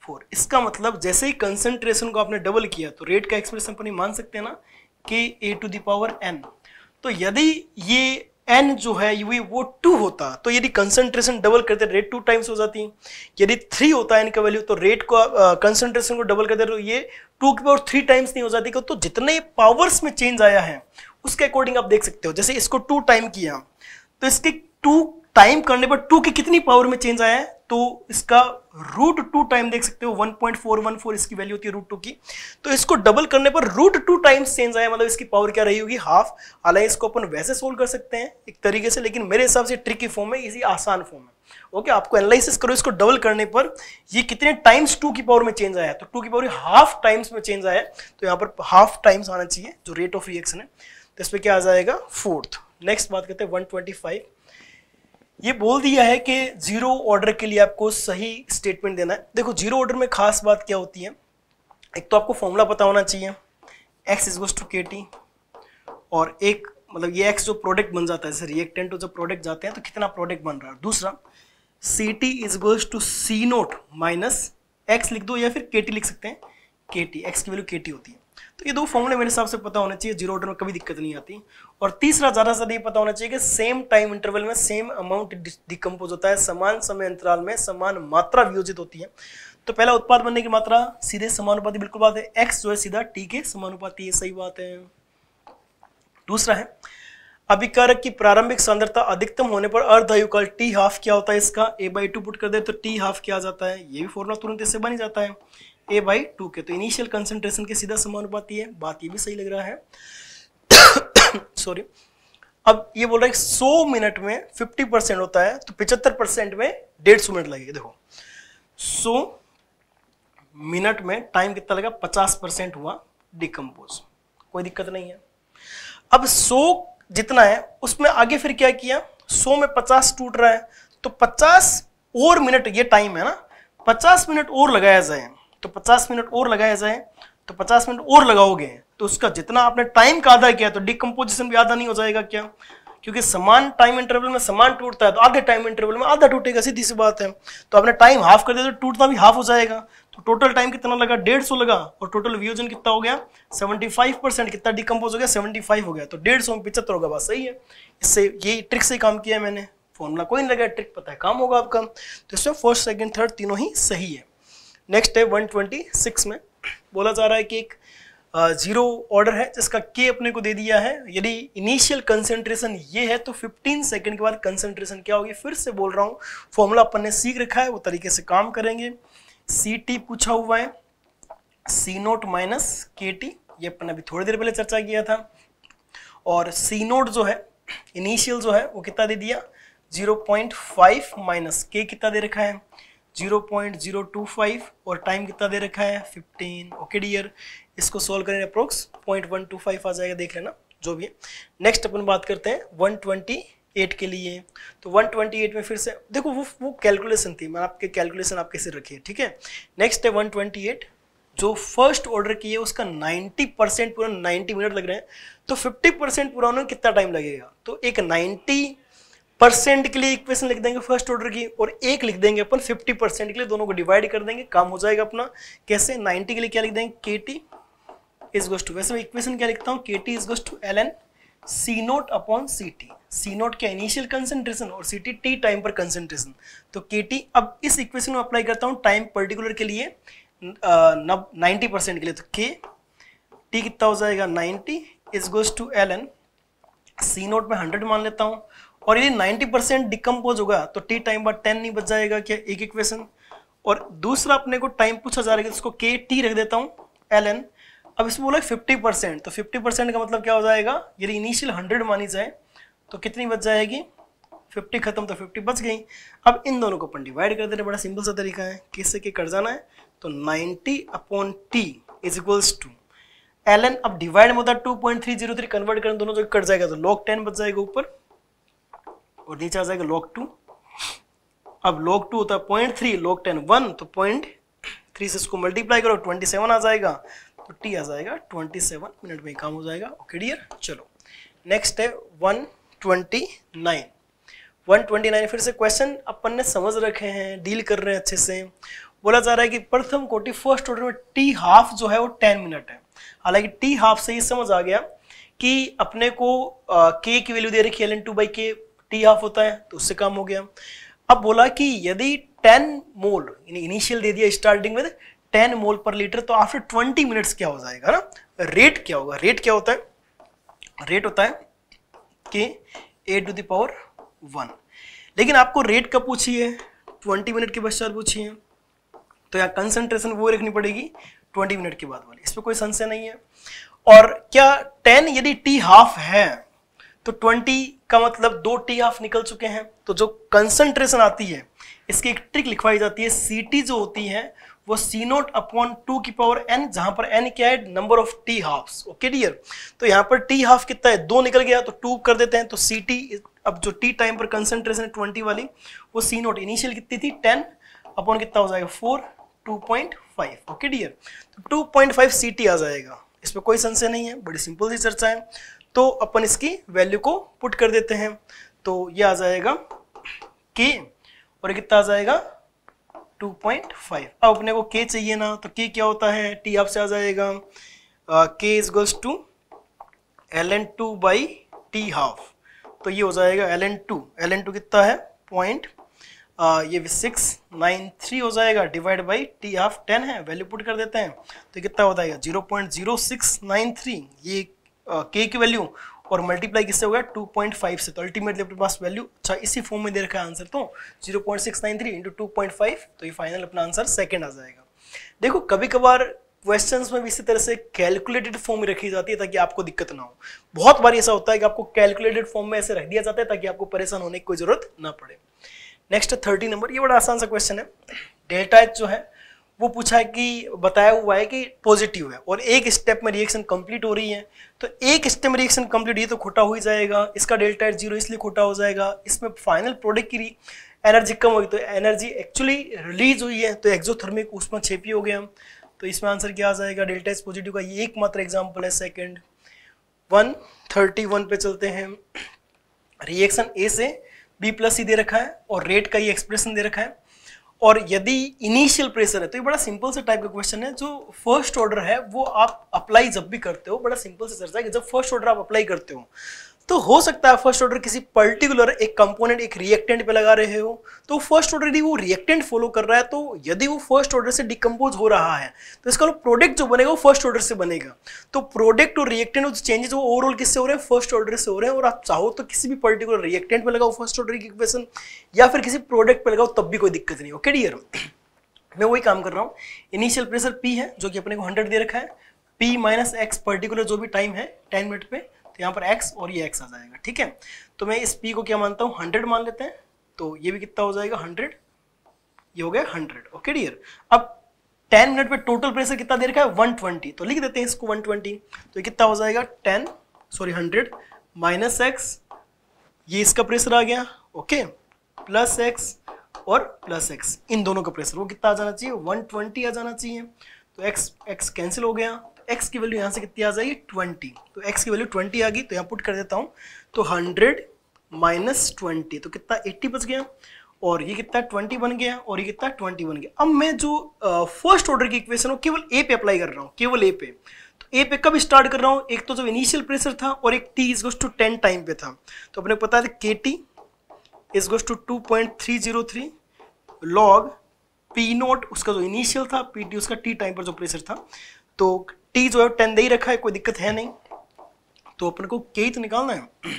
फोर इसका मतलब जैसे ही कंसंट्रेशन को आपने डबल किया तो रेट का एक्सप्रेशन अपन मान सकते हैं ना कि ए टू दावर एन तो यदि ये एन जो है ये वो टू होता तो यदि कंसंट्रेशन डबल करते रेट टू टाइम्स हो जाती है यदि थ्री होता है इनका वैल्यू तो रेट को कंसंट्रेशन को डबल करते तो ये टू की पावर थ्री टाइम्स नहीं हो जाती तो जितने पावर्स में चेंज आया है उसके अकॉर्डिंग आप देख सकते हो जैसे इसको टू टाइम किया तो इसके टू टाइम करने पर टू की कितनी पावर में चेंज आया है तो इसका रूट टू टाइम देख सकते हो 1.414 इसकी वैल्यू होती है रूट टू की तो इसको डबल करने पर रूट टू टाइम्स चेंज आया मतलब इसकी पावर क्या रही होगी हाफ हालांकि इसको अपन वैसे सोल्व कर सकते हैं एक तरीके से लेकिन मेरे हिसाब से ट्रिकी फॉर्म है इसी आसान फॉर्म है ओके आपको एनालिसिस करो इसको डबल करने पर ये कितने टाइम्स टू की पावर में चेंज आया तो टू की पावर हाफ टाइम्स में चेंज आया तो यहाँ पर हाफ टाइम्स आना चाहिए जो रेट ऑफ रिएक्शन है तो इसमें क्या आ जाएगा फोर्थ नेक्स्ट बात करते हैं वन ट्वेंटी फाइव ये बोल दिया है कि जीरो ऑर्डर के लिए आपको सही स्टेटमेंट देना है देखो जीरो ऑर्डर में खास बात क्या होती है एक तो आपको फॉर्मूला पता होना चाहिए X is goes to K T और एक मतलब ये एक्स जो प्रोडक्ट बन जाता है जैसे रिएक्टेंट तो जब प्रोडक्ट जाते हैं तो कितना प्रोडक्ट बन रहा है दूसरा C T is goes to C naught minus X लिख दो या फिर के टी लिख सकते हैं के टी एक्स की वैल्यू के टी होती है तो ये दो फॉर्मूले मेरे हिसाब से पता होना चाहिए जीरो ऑर्डर में कभी दिक्कत नहीं आती और तीसरा ज़्यादा से ज़्यादा ये पता होना चाहिए कि सेम टाइम इंटरवल में सेम अमाउंट डिकम्पोज होता है समान समय अंतराल में समान मात्रा वियोजित होती है तो पहला उत्पाद बनने की मात्रा सीधे समानुपाती बिल्कुल बात है एक्स जो है सीधा टी के समानुपाती है सही बात है दूसरा है अभिकारक की प्रारंभिक सांद्रता अधिकतम होने पर अर्ध आयुकाल टी हाफ क्या होता है इसका ए बाई टू पुट कर दे तो टी हाफ क्या आ जाता है ये भी फॉर्मुला तुरंत इससे बन जाता है ए बाई टू के तो इनिशियल कंसेंट्रेशन के सीधा समानुपाती है बात ये भी सही लग रहा है सॉरी अब ये बोल रहा है सौ मिनट में फिफ्टी परसेंट होता है तो पिछहत्तर परसेंट में डेढ़ सौ मिनट लगेगा देखो सो मिनट में टाइम कितना लगा पचास परसेंट हुआ डिकम्पोज कोई दिक्कत नहीं है अब सो जितना है उसमें आगे फिर क्या किया सो में पचास टूट रहा है तो पचास और मिनट ये टाइम है ना पचास मिनट और लगाया जाए तो पचास मिनट और लगाया जाए तो पचास मिनट और लगाओगे तो उसका जितना आपने टाइम का आधा किया तो डिकम्पोजिशन भी आधा नहीं हो जाएगा क्या क्योंकि समान टाइम इंटरवल में समान टूटता है तो आधे टाइम इंटरवल में आधा टूटेगा सीधी सी बात है तो आपने टाइम हाफ कर दिया तो टूटना भी हाफ हो जाएगा तो टोटल टाइम कितना लगा डेढ़ सौ लगा और टोटल व्यूजन कितना हो गया सेवेंटी फाइव परसेंट कितना डिकम्पोज हो गया सेवेंटी फाइव हो गया तो डेढ़ सौ में पिछहत्तर होगा बस सही है इससे ये ट्रिक से काम किया मैंने फॉर्मुला कोई नहीं लगा ट्रिक पता है काम होगा आपका तो इसमें फर्स्ट सेकेंड थर्ड तीनों ही सही है नेक्स्ट है 126 में बोला जा रहा है कि एक जीरो ऑर्डर है जिसका के अपने को दे दिया है यदि इनिशियल कंसेंट्रेशन ये है तो 15 सेकंड के बाद कंसेंट्रेशन क्या होगी फिर से बोल रहा हूँ फॉर्मूला अपन ने सीख रखा है वो तरीके से काम करेंगे सी टी पूछा हुआ है C naught minus K T ये अपन अभी थोड़ी देर पहले चर्चा किया था और सी नोट जो है इनिशियल जो है वो कितना दे दिया जीरो पॉइंट फाइव माइनस के कितना दे रखा है 0.025 और टाइम कितना दे रखा है 15 ओके डियर इसको सॉल्व करें अप्रोक्स 0.125 आ जाएगा देख लेना जो भी है नेक्स्ट अपन बात करते हैं 128 के लिए तो 128 में फिर से देखो वो वो कैलकुलेशन थी मैंने आपके कैलकुलेशन आप कैसे रखिए ठीक है नेक्स्ट है 128 जो फर्स्ट ऑर्डर की है उसका 90 परसेंट पूरा 90 मिनट लग रहे हैं तो 50 परसेंट पूरा होने में कितना टाइम लगेगा तो एक नाइन्टी परसेंट के लिए इक्वेशन लिख देंगे फर्स्ट ऑर्डर की और एक लिख देंगे अपन फिफ्टी परसेंट के लिए दोनों को डिवाइड कर देंगे काम हो जाएगा अपना कैसे नाइन्टी के लिए क्या लिख देंगे के टी इज गोस टू वैसे मैं इक्वेशन क्या लिखता हूँ K T is goes to L N C naught upon C T C naught क्या इनिशियल कंसेंट्रेशन और सी टी टी टाइम पर कंसेंट्रेशन तो के टी अब इस इक्वेशन में अप्लाई करता हूँ टाइम पर्टिकुलर के लिए नाइन्टी परसेंट के लिए तो के टी कितना हो जाएगा ninety is goes to L N C naught में हंड्रेड मान लेता हूँ और यदि 90 परसेंट डिकम्पोज होगा तो टी टाइम बार टेन नहीं बच जाएगा क्या एक इक्वेशन और दूसरा अपने को टाइम पूछा जा रहा है इसको के टी रख देता हूँ एल एन अब इसमें बोला फिफ्टी परसेंट तो फिफ्टी परसेंट का मतलब क्या हो जाएगा यदि इनिशियल हंड्रेड मानी जाए तो कितनी बच जाएगी फिफ्टी खत्म तो फिफ्टी बच गई अब इन दोनों को अपन डिवाइड कर देना बड़ा सिंपल सा तरीका है किससे के कर जाना है तो ninety upon T is equals to L N अब डिवाइड में होता है two point three zero three convert करें दोनों जो कट जाएगा तो लॉग टेन बच जाएगा ऊपर और नीचे आ जाएगा लॉक टू अब लॉक टू होता है point three log ten one तो पॉइंट थ्री से इसको मल्टीप्लाई करो ट्वेंटी सेवन आ जाएगा तो टी आ जाएगा ट्वेंटी सेवन मिनट में काम हो जाएगा ओके डियर चलो नेक्स्ट है one twenty nine one twenty nine फिर से क्वेश्चन अपन ने समझ रखे हैं डील कर रहे हैं अच्छे से बोला जा रहा है कि प्रथम कोटि फर्स्ट ऑर्डर में टी हाफ जो है वो टेन मिनट है हालांकि टी हाफ से ही समझ आ गया कि अपने को के की वैल्यू दे रखी है L N two by K T half होता है तो उससे कम हो गया अब बोला कि यदि 10 मोल इनिशियल दे दिया स्टार्टिंग विद 10 मोल पर लीटर तो आफ्टर 20 मिनट्स क्या हो जाएगा ना रेट क्या होगा रेट क्या होता है रेट होता है कि ए टू दावर वन लेकिन आपको रेट कब पूछिए 20 मिनट के पश्चात पूछिए तो यहाँ कंसंट्रेशन वो रखनी पड़ेगी 20 मिनट के बाद वाली इसमें कोई संशय नहीं है और क्या 10 यदि टी हाफ है तो 20 का मतलब दो टी हाफ निकल चुके हैं तो जो कंसंट्रेशन आती है इसकी एक ट्रिक लिखवाई जाती है सी टी जो होती है वो सी नोट अपॉन टू की पावर एन जहां पर एन क्या है number of T half okay dear तो यहां पर टी हाफ कितना है दो निकल गया तो टू कर देते हैं तो सी टी अब जो टी टाइम पर कंसंट्रेशन है ट्वेंटी वाली वो सी नोट इनिशियल कितनी थी टेन अपॉन कितना हो जाएगा four two point five okay dear तो two point five C T आ जाएगा इसमें कोई संशय नहीं है बड़ी सिंपल सी चर्चा है तो अपन इसकी वैल्यू को पुट कर देते हैं तो ये आ जाएगा के और कितना आ जाएगा 2.5 अब अपने को के चाहिए ना तो के क्या होता है टी आप से आ जाएगा के is equals to L N two by T half तो ये हो जाएगा L N two L N two कितना है पॉइंट Uh, ये सिक्स नाइन थ्री हो जाएगा divide by T half ten है वैल्यू पुट कर देते हैं तो कितना हो जाएगा zero point zero six nine three ये के की वैल्यू और मल्टीप्लाई किससे हो गया 2.5 से तो अल्टीमेटली अपने पास वैल्यू अच्छा इसी फॉर्म में दे रखा है आंसर तो 0.693 इंटू टू तो ये फाइनल अपना आंसर सेकेंड आ जाएगा देखो कभी कभार क्वेश्चन में भी इसी तरह से कैलकुलेटेड फॉर्म में रखी जाती है ताकि आपको दिक्कत ना हो बहुत बार ऐसा होता है कि आपको कैलकुलेटेड फॉर्म में ऐसे रख दिया जाता है ताकि आपको परेशान होने की कोई जरूरत ना पड़े नेक्स्ट थर्टी नंबर ये बड़ा आसान सा क्वेश्चन है डेल्टा एच जो है वो पूछा है कि बताया हुआ है कि पॉजिटिव है और एक स्टेप में रिएक्शन कंप्लीट हो रही है तो एक स्टेप में रिएक्शन कंप्लीट ये तो खोटा हो ही जाएगा इसका डेल्टा एट जीरो इसलिए खोटा हो जाएगा इसमें फाइनल प्रोडक्ट की एनर्जी कम होगी तो एनर्जी एक्चुअली रिलीज हुई है तो एक्जोथर्मिक उसमें छेपी हो गया हम तो इसमें आंसर क्या आ जाएगा डेल्टा एस पॉजिटिव का ये एकमात्र एग्जाम्पल है सेकेंड वन थर्टी वन पे चलते हैं रिएक्शन ए से बी प्लस ही दे रखा है और रेट का ये एक्सप्रेशन दे रखा है और यदि इनिशियल प्रेशर है तो ये बड़ा सिंपल से टाइप का क्वेश्चन है जो फर्स्ट ऑर्डर है वो आप अप्लाई जब भी करते हो बड़ा सिंपल से चर्चा है कि जब फर्स्ट ऑर्डर आप अप्लाई करते हो तो हो सकता है फर्स्ट ऑर्डर किसी पर्टिकुलर एक कंपोनेंट एक रिएक्टेंट पे लगा रहे हो तो फर्स्ट ऑर्डर यदि वो रिएक्टेंट फॉलो कर रहा है तो यदि वो फर्स्ट ऑर्डर से डिकम्पोज हो रहा है तो इसका प्रोडक्ट मतलब जो बनेगा वो फर्स्ट ऑर्डर से बनेगा तो प्रोडक्ट और रिएक्टेंट जो चेंजेस वो ओवरऑल किससे हो रहे हैं फर्स्ट ऑर्डर से हो रहे हैं और आप चाहो तो किसी भी पर्टिकुलर रिएक्टेंट पर लगाओ फर्स्ट ऑर्डर की इक्वेशन या फिर किसी प्रोडक्ट पर लगाओ तब भी कोई दिक्कत नहीं ओके डियर मैं वही काम कर रहा हूँ इनिशियल प्रेशर पी है जो कि अपने को हंड्रेड दे रखा है पी माइनस एक्स पर्टिकुलर जो भी टाइम है टेन मिनट पे तो यहाँ पर x और ये x आ जाएगा ठीक है तो मैं इस p को क्या मानता हूँ हंड्रेड मान लेते हैं तो ये भी कितना हो जाएगा हंड्रेड ये हो गया हंड्रेड ओके डियर अब टेन मिनट पे टोटल प्रेशर कितना देर का है वन ट्वेंटी तो लिख देते हैं इसको वन ट्वेंटी तो कितना हो जाएगा ten sorry hundred minus X ये इसका प्रेशर आ गया ओके प्लस एक्स और प्लस एक्स इन दोनों का प्रेशर वो कितना आ जाना चाहिए वन ट्वेंटी आ जाना चाहिए तो एक्स एक्स कैंसिल हो गया x की वैल्यू यहाँ से कितनी आ जाएगी ट्वेंटी तो x की वैल्यू ट्वेंटी आ गई तो यहाँ पुट कर देता हूँ तो हंड्रेड माइनस ट्वेंटी तो कितना एट्टी बच गया और ये कितना ट्वेंटी बन गया और ये कितना ट्वेंटी बन गया अब मैं जो फर्स्ट ऑर्डर की इक्वेशन हूँ केवल ए पे अप्लाई कर रहा हूँ केवल ए पे तो ए पे कब स्टार्ट कर रहा हूँ एक तो जब इनिशियल प्रेशर था और एक T is goes to ten time पे था तो अपने पता है के T is goes to two point three zero three log P naught उसका जो इनिशियल था पी टी उसका टी टाइम पर जो प्रेशर था तो टी जो है टेन दे ही रखा है कोई दिक्कत है नहीं तो अपन को के तो निकालना है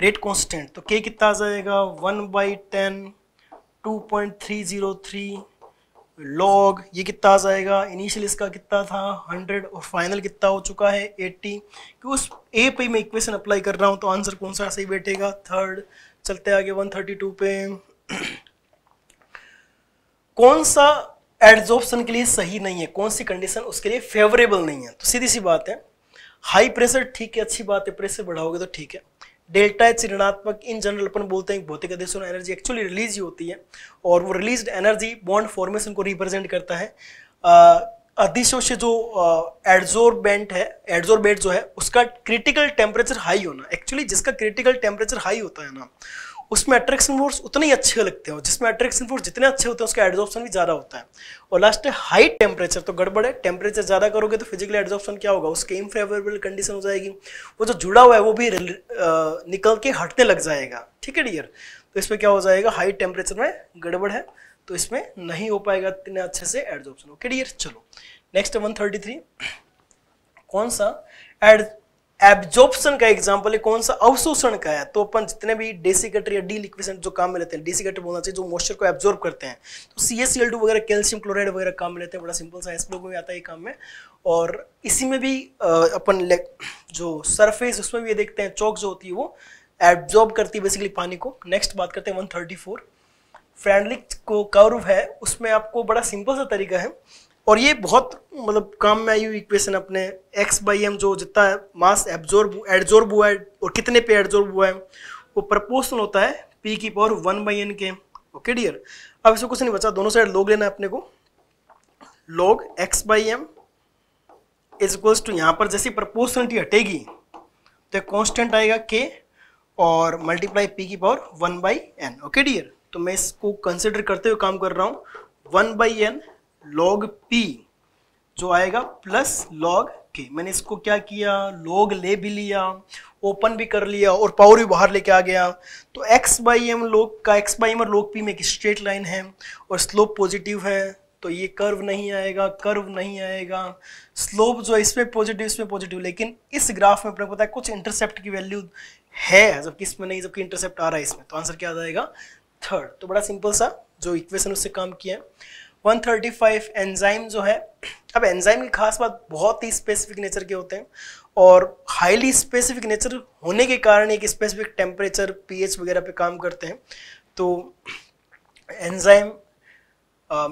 रेट कॉन्स्टेंट तो के कितना आ जाएगा one by ten two point three zero three log ये कितना आ जाएगा इनिशियल इसका कितना था हंड्रेड और फाइनल कितना हो चुका है एट्टी क्योंकि उस ए पे मैं इक्वेशन अप्लाई कर रहा हूँ तो आंसर कौन सा सही बैठेगा थर्ड चलते आगे वन थर्टी टू पे कौन सा एड्जॉर्प्शन के लिए सही नहीं है कौन सी कंडीशन उसके लिए फेवरेबल नहीं है तो सीधी सी बात है हाई प्रेशर ठीक है अच्छी बात है प्रेशर बढ़ाओगे तो ठीक है डेल्टा एच ऋणात्मक इन जनरल अपन बोलते हैं भौतिक अधेशन एनर्जी एक्चुअली रिलीज ही होती है और वो रिलीज एनर्जी बॉन्ड फॉर्मेशन को रिप्रेजेंट करता है अधिशों से जो एड्जोरबेंट है एड्जोरबेट जो है उसका क्रिटिकल टेम्परेचर हाई होना एक्चुअली जिसका क्रिटिकल टेम्परेचर हाई होता है ना उसमें अट्रैक्शन फोर्स उतने ही अच्छे लगते हैं जिसमें अट्रैक्शन फोर्स जितने अच्छे होते हैं उसका एड्जॉर्प्शन भी ज़्यादा होता है और लास्ट है हाई टेम्परेचर तो गड़बड़ है टेम्परेचर ज़्यादा करोगे तो फिजिकल एड्जॉर्प्शन क्या होगा उसके इनफेवरेबल कंडीशन हो जाएगी वो जो जुड़ा हुआ है वो भी निकल के हटने लग जाएगा ठीक है डियर तो इसमें क्या हो जाएगा हाई टेम्परेचर में गड़बड़ है तो इसमें नहीं हो पाएगा इतने अच्छे से एड्जॉर्प्शन ओके डियर चलो नेक्स्ट वन थर्टी थ्री कौन सा एड एब्जॉर्प्शन का एग्जाम्पल है कौन सा अवशोषण का है तो अपन जितने भी डेसिकेटर या डी लिक्विशन जो काम में रहते हैं डेसिकेटर बोलना चाहिए जो मॉइस्चर को एब्जॉर्ब करते हैं तो C S C L two वगैरह कैल्शियम क्लोराइड वगैरह काम में रहते हैं बड़ा सिंपल सा लोगों में आता है ये काम में और इसी में भी अपन जो सरफेस उसमें भी ये देखते हैं चौक जो होती है वो एब्जॉर्ब करती है बेसिकली पानी को नेक्स्ट बात करते हैं वन थर्टी फोर फ्रेंडलिक को कर्व है उसमें आपको बड़ा सिंपल सा तरीका है और ये बहुत मतलब काम में आई हुई इक्वेशन अपने एक्स बाई एम जो जितना मास एब्जॉर्ब एडजॉर्ब हुआ है और कितने पे एडजॉर्ब हुआ है वो प्रपोर्शन होता है पी की पावर वन बाई एन के ओके डियर अब इसमें कुछ नहीं बचा दोनों साइड लोग लेना है अपने को log X by M is equals to यहाँ पर जैसी प्रपोर्शनलिटी हटेगी तो एक कॉन्स्टेंट आएगा के और मल्टीप्लाई पी की power one by n okay dear तो मैं इसको कंसिडर करते हुए काम कर रहा हूँ one by n log P जो आएगा प्लस लॉग के मैंने इसको क्या किया लॉग ले भी लिया ओपन भी कर लिया और पावर भी बाहर लेके आ गया तो एक्स बाई एम लोग का एक्स बाई एम और लोग पी में एक स्ट्रेट लाइन है और स्लोप पॉजिटिव है तो ये कर्व नहीं आएगा कर्व नहीं आएगा स्लोप जो इसमें पॉजिटिव इसमें पॉजिटिव लेकिन इस ग्राफ में अपने पता है कुछ इंटरसेप्ट की वैल्यू है जबकि इसमें नहीं जबकि इंटरसेप्ट आ रहा है इसमें तो आंसर क्या आ जाएगा थर्ड तो बड़ा सिंपल सा जो इक्वेशन उससे काम किया है 135 एंजाइम जो है अब एंजाइम की खास बात बहुत ही स्पेसिफिक नेचर के होते हैं और हाईली स्पेसिफिक नेचर होने के कारण एक स्पेसिफिक टेम्परेचर पीएच वगैरह पे काम करते हैं तो एंजाइम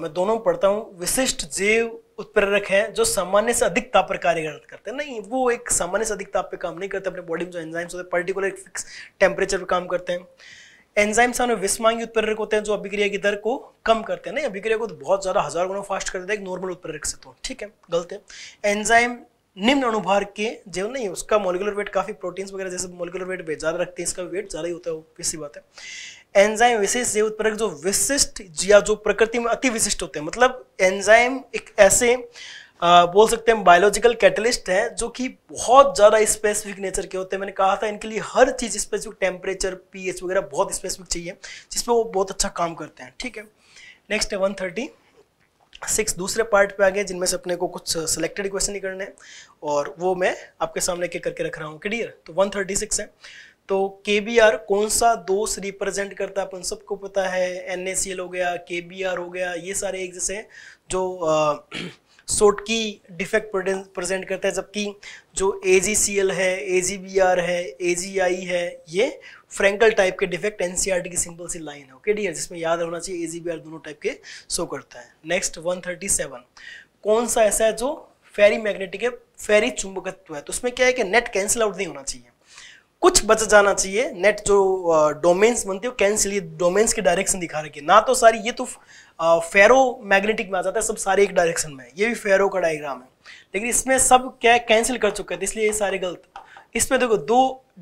मैं दोनों पढ़ता हूँ विशिष्ट जैव उत्प्रेरक हैं जो सामान्य से अधिक ताप पर कार्य करते हैं नहीं वो एक सामान्य से अधिक ताप पे काम नहीं करते अपने बॉडी में जो एंजाइम्स होते हैं पर्टिकुलर फिक्स टेम्परेचर पर काम करते हैं एंजाइम्स हमें विस्मांगी उत्प्रेरक होते हैं जो अभिक्रिया की दर को कम करते हैं ना अभिक्रिया को तो बहुत ज़्यादा हजार गुना फास्ट कर देता है एक नॉर्मल उत्प्रेरक से तो ठीक है गलत है एंजाइम निम्न अनुभार के जो नहीं है उसका मोलिकुलर वेट काफ़ी प्रोटीन्स वगैरह जैसे मोलिकुलर वेट ज़्यादा रखते हैं इसका वेट ज़्यादा ही होता है वैसी बात है एंजाइम विशेष जैव उत्प्रेरक जो विशिष्ट या जो प्रकृति में अति विशिष्ट होते हैं मतलब एंजाइम एक ऐसे बोल सकते हैं बायोलॉजिकल कैटलिस्ट हैं जो कि बहुत ज़्यादा स्पेसिफिक नेचर के होते हैं मैंने कहा था इनके लिए हर चीज़ स्पेसिफिक टेम्परेचर पी वगैरह बहुत स्पेसिफिक चाहिए जिस पर वो बहुत अच्छा काम करते हैं ठीक है नेक्स्ट है वन थर्टी सिक्स दूसरे पार्ट पे आ गए जिनमें से अपने को कुछ सिलेक्टेड क्वेश्चन ही करने हैं और वो मैं आपके सामने के करके रख रहा हूँ क्लियर तो वन थर्टी सिक्स है तो के बी आर कौन सा दोष रिप्रेजेंट करता है अपन सबको पता है एन ए सी एल हो गया के बी आर हो गया ये सारे एक जैसे जो आ, सोट की डिफेक्ट प्रेजेंट करता है जबकि जो ए है ए है ए है ये फ्रेंकल टाइप के डिफेक्ट एनसीआर e की सिंपल सी लाइन है ओके डी जिसमें याद होना चाहिए ए दोनों टाइप के शो करता है नेक्स्ट 137 कौन सा ऐसा है जो फेरी मैग्नेटिक है फेरी चुंबकत्व है तो उसमें क्या है कि नेट कैंसिल आउट नहीं होना चाहिए कुछ बच जाना चाहिए नेट जो डोमेन्स बनते हो कैंसिल ये डोमेन्स के डायरेक्शन दिखा रखे है ना तो सारी ये तो फेरो मैग्नेटिक में आ जाता है सब सारे एक डायरेक्शन में ये भी फेरो का डायग्राम है लेकिन इसमें सब क्या कैंसिल कर चुका है तो इसलिए ये सारे गलत इसमें देखो दो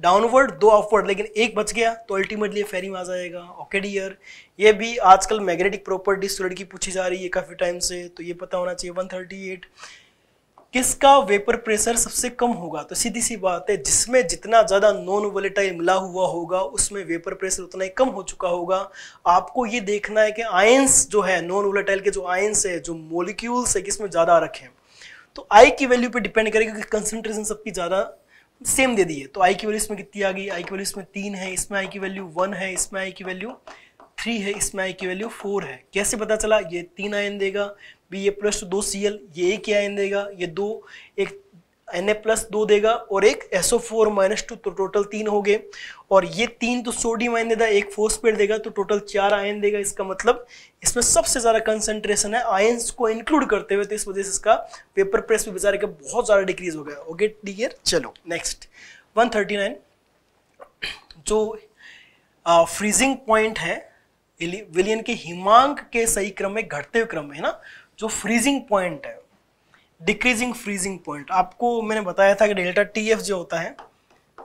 डाउनवर्ड दो अपवर्ड लेकिन एक बच गया तो अल्टीमेटली फेरी में आ जाएगा ओके ये भी आजकल मैग्नेटिक प्रॉपर्टी स्टूडेंट की पूछी जा रही है काफ़ी टाइम से तो ये पता होना चाहिए एट किसका वेपर प्रेशर सबसे कम होगा तो सीधी सी बात है जिसमें जितना ज़्यादा नॉन वोलेटाइल मिला हुआ होगा उसमें वेपर प्रेशर उतना ही कम हो चुका होगा आपको ये देखना है कि आयंस जो है नॉन वोलेटाइल के जो आयंस है जो मोलिक्यूल्स है किसमें ज़्यादा रखें तो आई की वैल्यू पर डिपेंड करेगा कि कंसनट्रेशन सबकी ज़्यादा सेम दे दी है तो आई की वैल्यू इसमें कितनी आ गई आई की वैल्यू इसमें तीन है इसमें आई की वैल्यू वन है इसमें आई की वैल्यू थ्री है इसमें आई की वैल्यू फोर है कैसे पता चला ये तीन आयन देगा भी ये प्लस दो सी एल ये एक ही आयन देगा ये दो एक एन ए प्लस दो देगा और एक S O four minus two तो टोटल तीन हो गए और ये तीन तो सोडियम आयन देगा एक फोस्पेट देगा तो टोटल चार आयन देगा इसका मतलब इसमें सबसे ज़्यादा कंसंट्रेशन है आयन्स को इंक्लूड करते हुए तो इस वजह से इसका पेपर प्रेस भी बेचारे का बहुत ज़्यादा डिक्रीज हो गया ओके डियर चलो नेक्स्ट 139 जो फ्रीजिंग पॉइंट है विलियन के हिमांक के सही क्रम में घटते हुए क्रम में है ना जो फ्रीजिंग पॉइंट है डिक्रीजिंग फ्रीजिंग पॉइंट आपको मैंने बताया था कि डेल्टा टी एफ जो होता है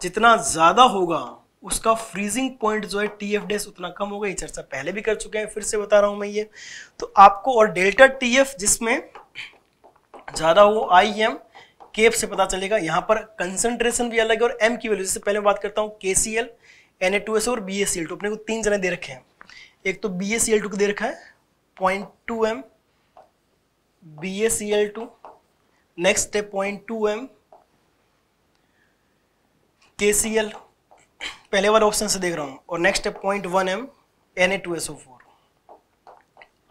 जितना ज़्यादा होगा उसका फ्रीजिंग पॉइंट जो है टी एफ डेस उतना कम होगा ये चर्चा पहले भी कर चुके हैं फिर से बता रहा हूँ मैं ये तो आपको और डेल्टा टी एफ जिसमें ज़्यादा हो आई एम के एफ से पता चलेगा यहाँ पर कंसनट्रेशन भी अलग है और एम की वैल्यू जैसे पहले बात करता हूँ के C L N A two S और B S C L two अपने को तीन जने दे रखे हैं एक तो B S C L two को दे रखा है point two M BaCl2 next है 0.2m KCl पहले वाले ऑप्शन से देख रहा हूँ और नेक्स्ट है 0.1m Na2SO4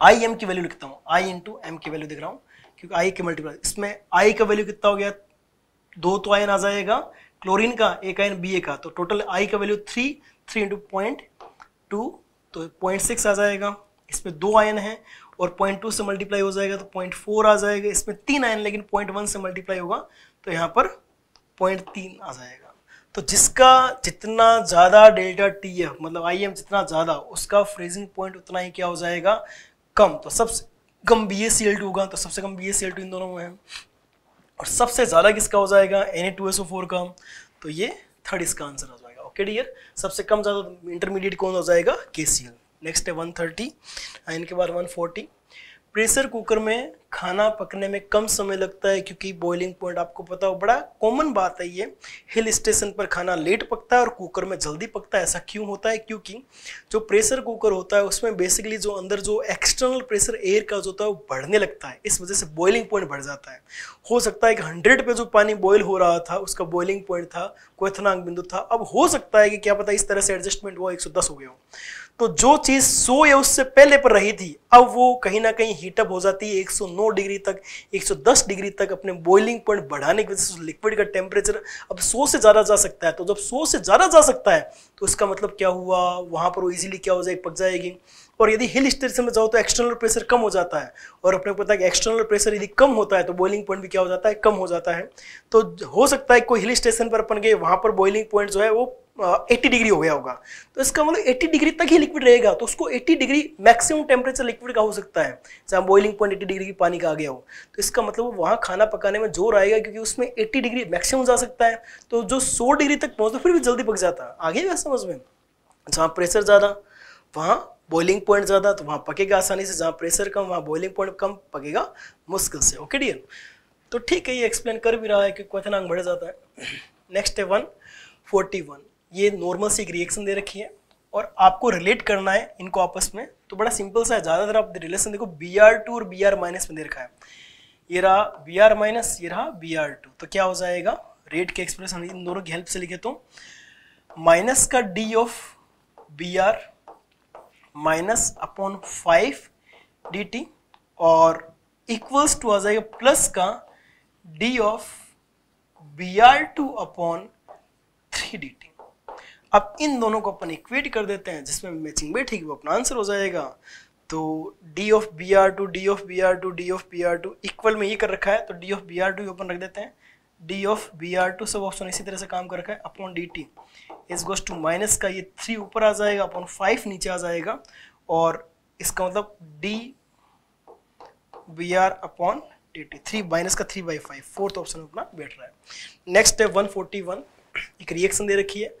आई एम की वैल्यू लिखता हूँ आई इंटू एम की वैल्यू देख रहा हूँ क्योंकि आई के मल्टीप्लाई इसमें आई का वैल्यू कितना हो गया दो तो आयन आ जाएगा क्लोरीन का एक आयन बी ए का तो टोटल आई का value three three into point two तो पॉइंट सिक्स आ जाएगा इसमें दो आयन है और पॉइंट टू से मल्टीप्लाई हो जाएगा तो पॉइंट फोर आ जाएगा इसमें तीन आए लेकिन पॉइंट वन से मल्टीप्लाई होगा तो यहाँ पर पॉइंट तीन आ जाएगा तो जिसका जितना ज़्यादा डेल्टा टी एफ मतलब आई एम जितना ज़्यादा उसका फ्रीजिंग पॉइंट उतना ही क्या हो जाएगा कम तो सबसे कम B A C L two होगा तो सबसे कम B A C L two इन दोनों में है और सबसे ज़्यादा किसका हो जाएगा N A two S O four का तो ये थर्ड इसका आंसर हो जाएगा ओके डियर सबसे कम ज़्यादा इंटरमीडिएट कौन हो जाएगा के सी एल नेक्स्ट है 130 इनके बाद फोर्टी प्रेशर कुकर में खाना पकने में कम समय लगता है क्योंकि बॉइलिंग पॉइंट आपको पता हो बड़ा कॉमन बात है ये हिल स्टेशन पर खाना लेट पकता है और कुकर में जल्दी पकता है ऐसा क्यों होता है क्योंकि जो प्रेशर कुकर होता है उसमें बेसिकली जो अंदर जो एक्सटर्नल प्रेशर एयर का जो होता है वो बढ़ने लगता है इस वजह से बॉइलिंग पॉइंट बढ़ जाता है हो सकता है कि हंड्रेड पे जो पानी बॉयल हो रहा था उसका बॉइलिंग पॉइंट था क्वेथनांक बिंदु था अब हो सकता है कि क्या पता इस तरह से एडजस्टमेंट हुआ एक हो गया हो तो जो चीज़ सो या उससे पहले पर रही थी अब वो कहीं ना कहीं हीटअप हो जाती है 109 डिग्री तक 110 डिग्री तक अपने बॉइलिंग पॉइंट बढ़ाने की वजह से लिक्विड का टेम्परेचर अब 100 से ज़्यादा जा सकता है तो जब 100 से ज़्यादा जा सकता है तो इसका मतलब क्या हुआ वहां पर वो इजिली क्या हो जाए पक जाएगी और यदि हिल स्टेशन में जाओ तो एक्सटर्नल प्रेशर कम हो जाता है और अपने पता है कि एक्सटर्नल प्रेशर यदि कम होता है तो बॉइलिंग पॉइंट भी क्या हो जाता है कम हो जाता है तो हो सकता है कोई हिल स्टेशन पर अपन गए वहां पर बॉइलिंग पॉइंट जो है वो एट्टी डिग्री हो गया होगा तो इसका मतलब एट्टी डिग्री तक ही लिक्विड रहेगा तो उसको eighty degree maximum temperature liquid का हो सकता है जहाँ बॉइलिंग पॉइंट एट्टी डिग्री पानी का आ गया हो तो इसका मतलब वहाँ खाना पकाने में जोर आएगा क्योंकि उसमें एट्टी डिग्री मैक्सिमम जा सकता है तो जो सौ डिग्री तक पहुँचता फिर भी जल्दी पक जाता है आगे गया समझ में जहाँ प्रेशर ज़्यादा वहाँ बॉइलिंग पॉइंट ज़्यादा तो वहाँ पकेगा आसानी से जहाँ प्रेशर कम वहाँ बॉइलिंग पॉइंट कम पकेगा मुश्किल से ओके डियर तो ठीक है ये एक्सप्लेन कर भी रहा है कि क्वेश्चन आंग बढ़ जाता है नेक्स्ट है वन फोर्टी वन ये नॉर्मल सी एक रिएक्शन दे रखी है और आपको रिलेट करना है इनको आपस में तो बड़ा सिंपल सा है ज़्यादातर आप रिलेशन देखो बी आर टू और बी आर माइनस में दे रखा है ये रहा बी आर माइनस ये रहा बी आर टू तो क्या हो जाएगा रेट के एक्सप्रेशन इन दोनों की हेल्प से लिखे तो माइनस का D of B R minus upon five D T और इक्वल्स टू आ जाएगा प्लस का D of B R two upon three D T अब इन दोनों को अपन इक्वेट कर देते हैं जिसमें मैचिंग बैठेगी वो अपना आंसर हो जाएगा तो D of B R two D of B R two D of B R two equal में ये कर रखा है तो D of B R two अपन रख देते हैं D of B R two सब ऑप्शन इसी तरह से काम कर रखा है अपॉन डी टी इस गोस टू माइनस का ये थ्री ऊपर आ जाएगा अपॉन फाइव नीचे आ जाएगा और इसका मतलब D B R upon D T three minus का three by five fourth option अपना बैठ रहा है नेक्स्ट है वन फोर्टी वन एक रिएक्शन दे रखी है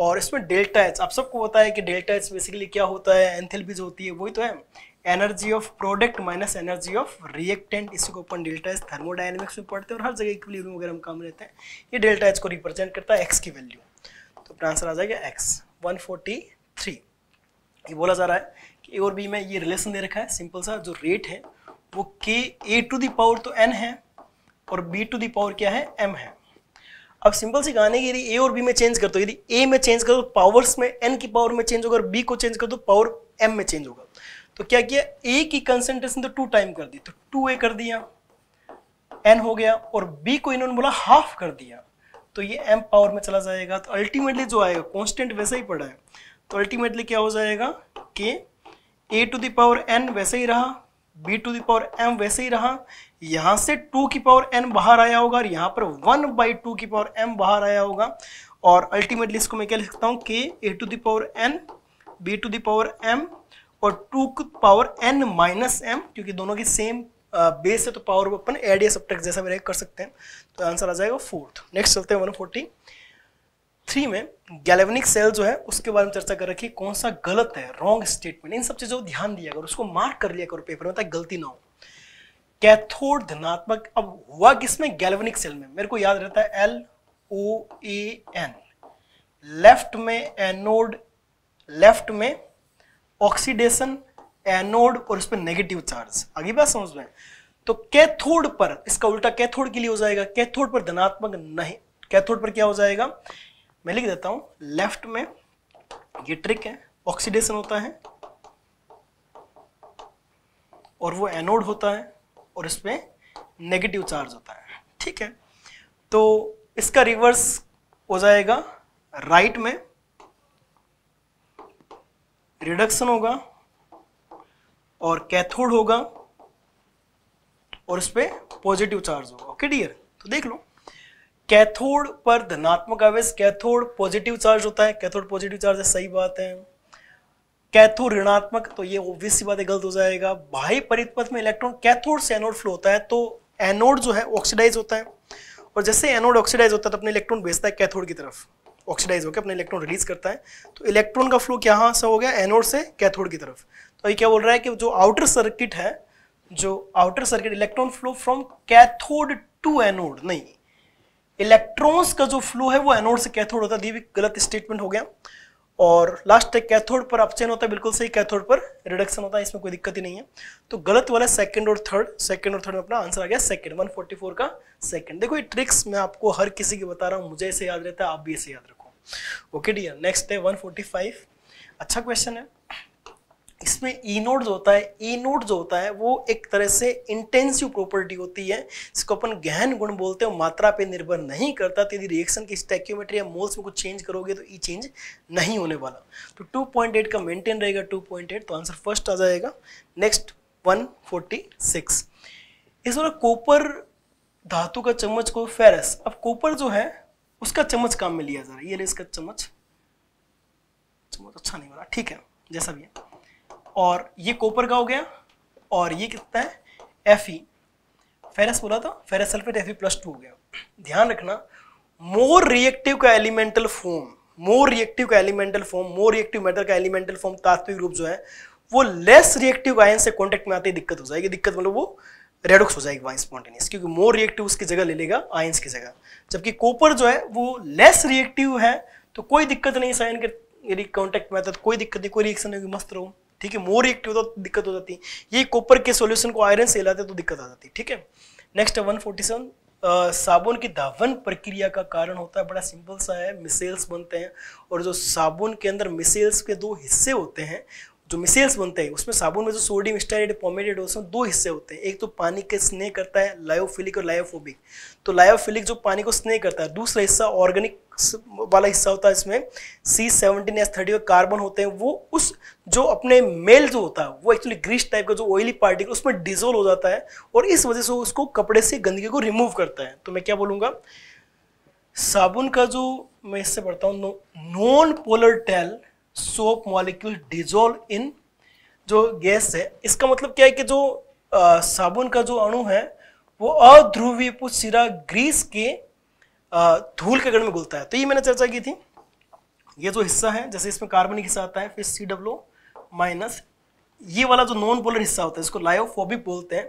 और इसमें डेल्टा एच आप सबको पता है कि डेल्टा एच बेसिकली क्या होता है एंथेलबीज होती है वही तो है energy of product minus energy of reactant इसी को अपन डेल्टा एच थर्मोडाइनमिक्स में पढ़ते हैं और हर जगह रूम वगैरह हम काम रहते हैं ये डेल्टा एच को रिप्रेजेंट करता है एक्स की वैल्यू तो अपना आंसर आ जाएगा एक्स वन ये बोला जा रहा है कि ए और बी में ये रिलेशन दे रखा है सिंपल सा जो रेट है वो के ए टू दावर तो एन है और बी टू दावर क्या है एम है अब सिंपल सी गाने कहानी यदि ए और बी में चेंज कर दो यदि ए में चेंज कर दो पावर्स में एन की पावर में चेंज होगा और बी को चेंज कर दो पावर एम में चेंज होगा तो क्या किया ए की कंसेंट्रेशन तो टू टाइम कर दी तो टू ए कर दिया एन हो गया और बी को इन्होंने बोला हाफ कर दिया तो ये एम पावर में चला जाएगा तो अल्टीमेटली जो आएगा कॉन्स्टेंट वैसा ही पड़ा है तो अल्टीमेटली क्या हो जाएगा कि ए टू दावर एन वैसे ही रहा b to the power m वैसे ही रहा यहां से 2 की पावर n बाहर आया होगा और यहां पर 1 बाई टू की पावर m बाहर आया होगा और अल्टीमेटली इसको मैं क्या लिख सकता हूं के A to the power n b to the power m और 2 to power n minus M क्योंकि दोनों की सेम बेस है तो पावर अपन एड या सब्ट्रैक्ट जैसा भी कर सकते हैं तो आंसर आ जाएगा फोर्थ नेक्स्ट चलते हैं वन फोर्टी थ्री में गैलेवनिक सेल जो है उसके बारे में चर्चा कर रखी कौन सा गलत है रॉन्ग स्टेटमेंट इन सब चीज़ों को ध्यान दिया अगर उसको मार्क कर लिया करो पेपर में ताकि गलती ना हो कैथोड धनात्मक अब हुआ किसमें गैलेवनिक सेल में मेरे को याद रहता है L O A N left में एनोड लेफ्ट में ऑक्सीडेशन एनोड और उस पर नेगेटिव चार्ज अगली बात समझ में तो कैथोड पर इसका उल्टा कैथोड के लिए हो जाएगा कैथोड पर धनात्मक नहीं कैथोड पर क्या हो जाएगा मैं लिख देता हूँ लेफ्ट में ये ट्रिक है ऑक्सीडेशन होता है और वो एनोड होता है और इसमें नेगेटिव चार्ज होता है ठीक है तो इसका रिवर्स हो जाएगा राइट में रिडक्शन होगा और कैथोड होगा और इस पर पॉजिटिव चार्ज होगा ओके डियर तो देख लो कैथोड पर धनात्मक आवेश कैथोड पॉजिटिव चार्ज होता है कैथोड पॉजिटिव चार्ज है सही बात है कैथो ऋणात्मक तो ये ऑब्वियस सी बात है गलत हो जाएगा बाह्य परिपथ में इलेक्ट्रॉन कैथोड से एनोड फ्लो होता है तो एनोड जो है ऑक्सीडाइज होता है और जैसे एनोड ऑक्सीडाइज होता है तो अपने इलेक्ट्रॉन भेजता है कैथोड की तरफ ऑक्सीडाइज होकर अपने इलेक्ट्रॉन रिलीज करता है तो इलेक्ट्रॉन का फ्लो क्या हाँ, से हो गया एनोड से कैथोड की तरफ तो ये क्या बोल रहा है कि जो आउटर सर्किट है जो outer circuit electron flow from cathode to anode नहीं इलेक्ट्रॉन्स का जो फ्लो है वो एनोड से कैथोड होता है ये भी गलत स्टेटमेंट हो गया और लास्ट है कैथोड पर अपचयन होता है बिल्कुल सही कैथोड पर रिडक्शन होता है इसमें कोई दिक्कत ही नहीं है तो गलत वाला सेकंड और थर्ड सेकंड और थर्ड में अपना आंसर आ गया सेकंड 144 का सेकंड देखो ये ट्रिक्स मैं आपको हर किसी की बता रहा हूँ मुझे ऐसे याद रहता है आप भी ऐसे याद रखो ओके डियर नेक्स्ट है वन अच्छा क्वेश्चन है इसमें ई नोड जो होता है ई नोड जो होता है वो एक तरह से इंटेंसिव प्रॉपर्टी होती है इसको अपन गहन गुण बोलते हैं मात्रा पे निर्भर नहीं करता तो यदि रिएक्शन की स्टैक्योमेट्री या मोल्स में कुछ चेंज करोगे तो ई चेंज नहीं होने वाला तो 2.8 का मेंटेन रहेगा 2.8 तो आंसर फर्स्ट आ जाएगा नेक्स्ट 146 इस बार कोपर धातु का चम्मच को फेरस अब कोपर जो है उसका चम्मच काम में लिया जा रहा है ये ले इसका चम्मच चम्मच अच्छा नहीं हो रहा ठीक है जैसा भी है और ये कॉपर का हो गया और ये कितना है एफ ई फेरस बोला था ferrous sulphate F plus two हो गया ध्यान रखना मोर रिएक्टिव का एलिमेंटल फॉर्म मोर रिएक्टिव का elemental form more reactive metal का एलिमेंटल फॉर्म तात्विक रूप जो है वो लेस रिएक्टिव आयन से कॉन्टेक्ट में आते ही दिक्कत हो जाएगी दिक्कत मतलब वो रेडोक्स हो जाएगी वाइन स्पॉन्टेनियस क्योंकि मोर रिएक्टिव उसकी जगह ले लेगा आयन्स की जगह जबकि कॉपर जो है वो लेस रिएक्टिव है तो कोई दिक्कत नहीं इस आयन के यदि कॉन्टेक्ट में आता तो कोई दिक्कत नहीं कोई रिएक्शन नहीं होगी मस्त रहो ठीक है मोर रिएक्टिव तो दिक्कत हो जाती है ये कॉपर के सोल्यूशन को आयरन से हिलाते तो दिक्कत आ जाती है ठीक है नेक्स्ट वन फोर्टी सेवन साबुन की धावन प्रक्रिया का कारण होता है बड़ा सिंपल सा है मिसेल्स बनते हैं और जो साबुन के अंदर मिसेल्स के दो हिस्से होते हैं जो मिसेल्स बनते हैं उसमें साबुन में जो सोडियम स्टाइड पॉमेटेड होते हैं दो हिस्से होते हैं एक तो पानी के स्नेह करता है लायोफिलिक और लायोफोबिक तो लायोफिलिक जो पानी को स्नेह करता है दूसरा हिस्सा ऑर्गेनिक वाला हिस्सा होता है इसमें C seventeen S thirty carbon होते हैं वो उस जो अपने मेल जो होता है वो एक्चुअली ग्रीस टाइप का जो ऑयली पार्टिकल उसमें डिजोल्व हो जाता है और इस वजह से उसको कपड़े से गंदगी को रिमूव करता है तो मैं क्या बोलूँगा साबुन का जो मैं इससे पढ़ता हूँ non polar tail soap molecule dissolve in जो गैस है इसका मतलब क्या है कि जो आ, साबुन का जो अणु है वो अध्रुवी सिरा ग्रीस के धूल के गण में घुलता है तो ये मैंने चर्चा की थी ये जो हिस्सा है जैसे इसमें कार्बनिक हिस्सा आता है फिर सी डब्लो माइनस ये वाला जो नॉन पोलर हिस्सा होता है इसको लायोफोबिक बोलते हैं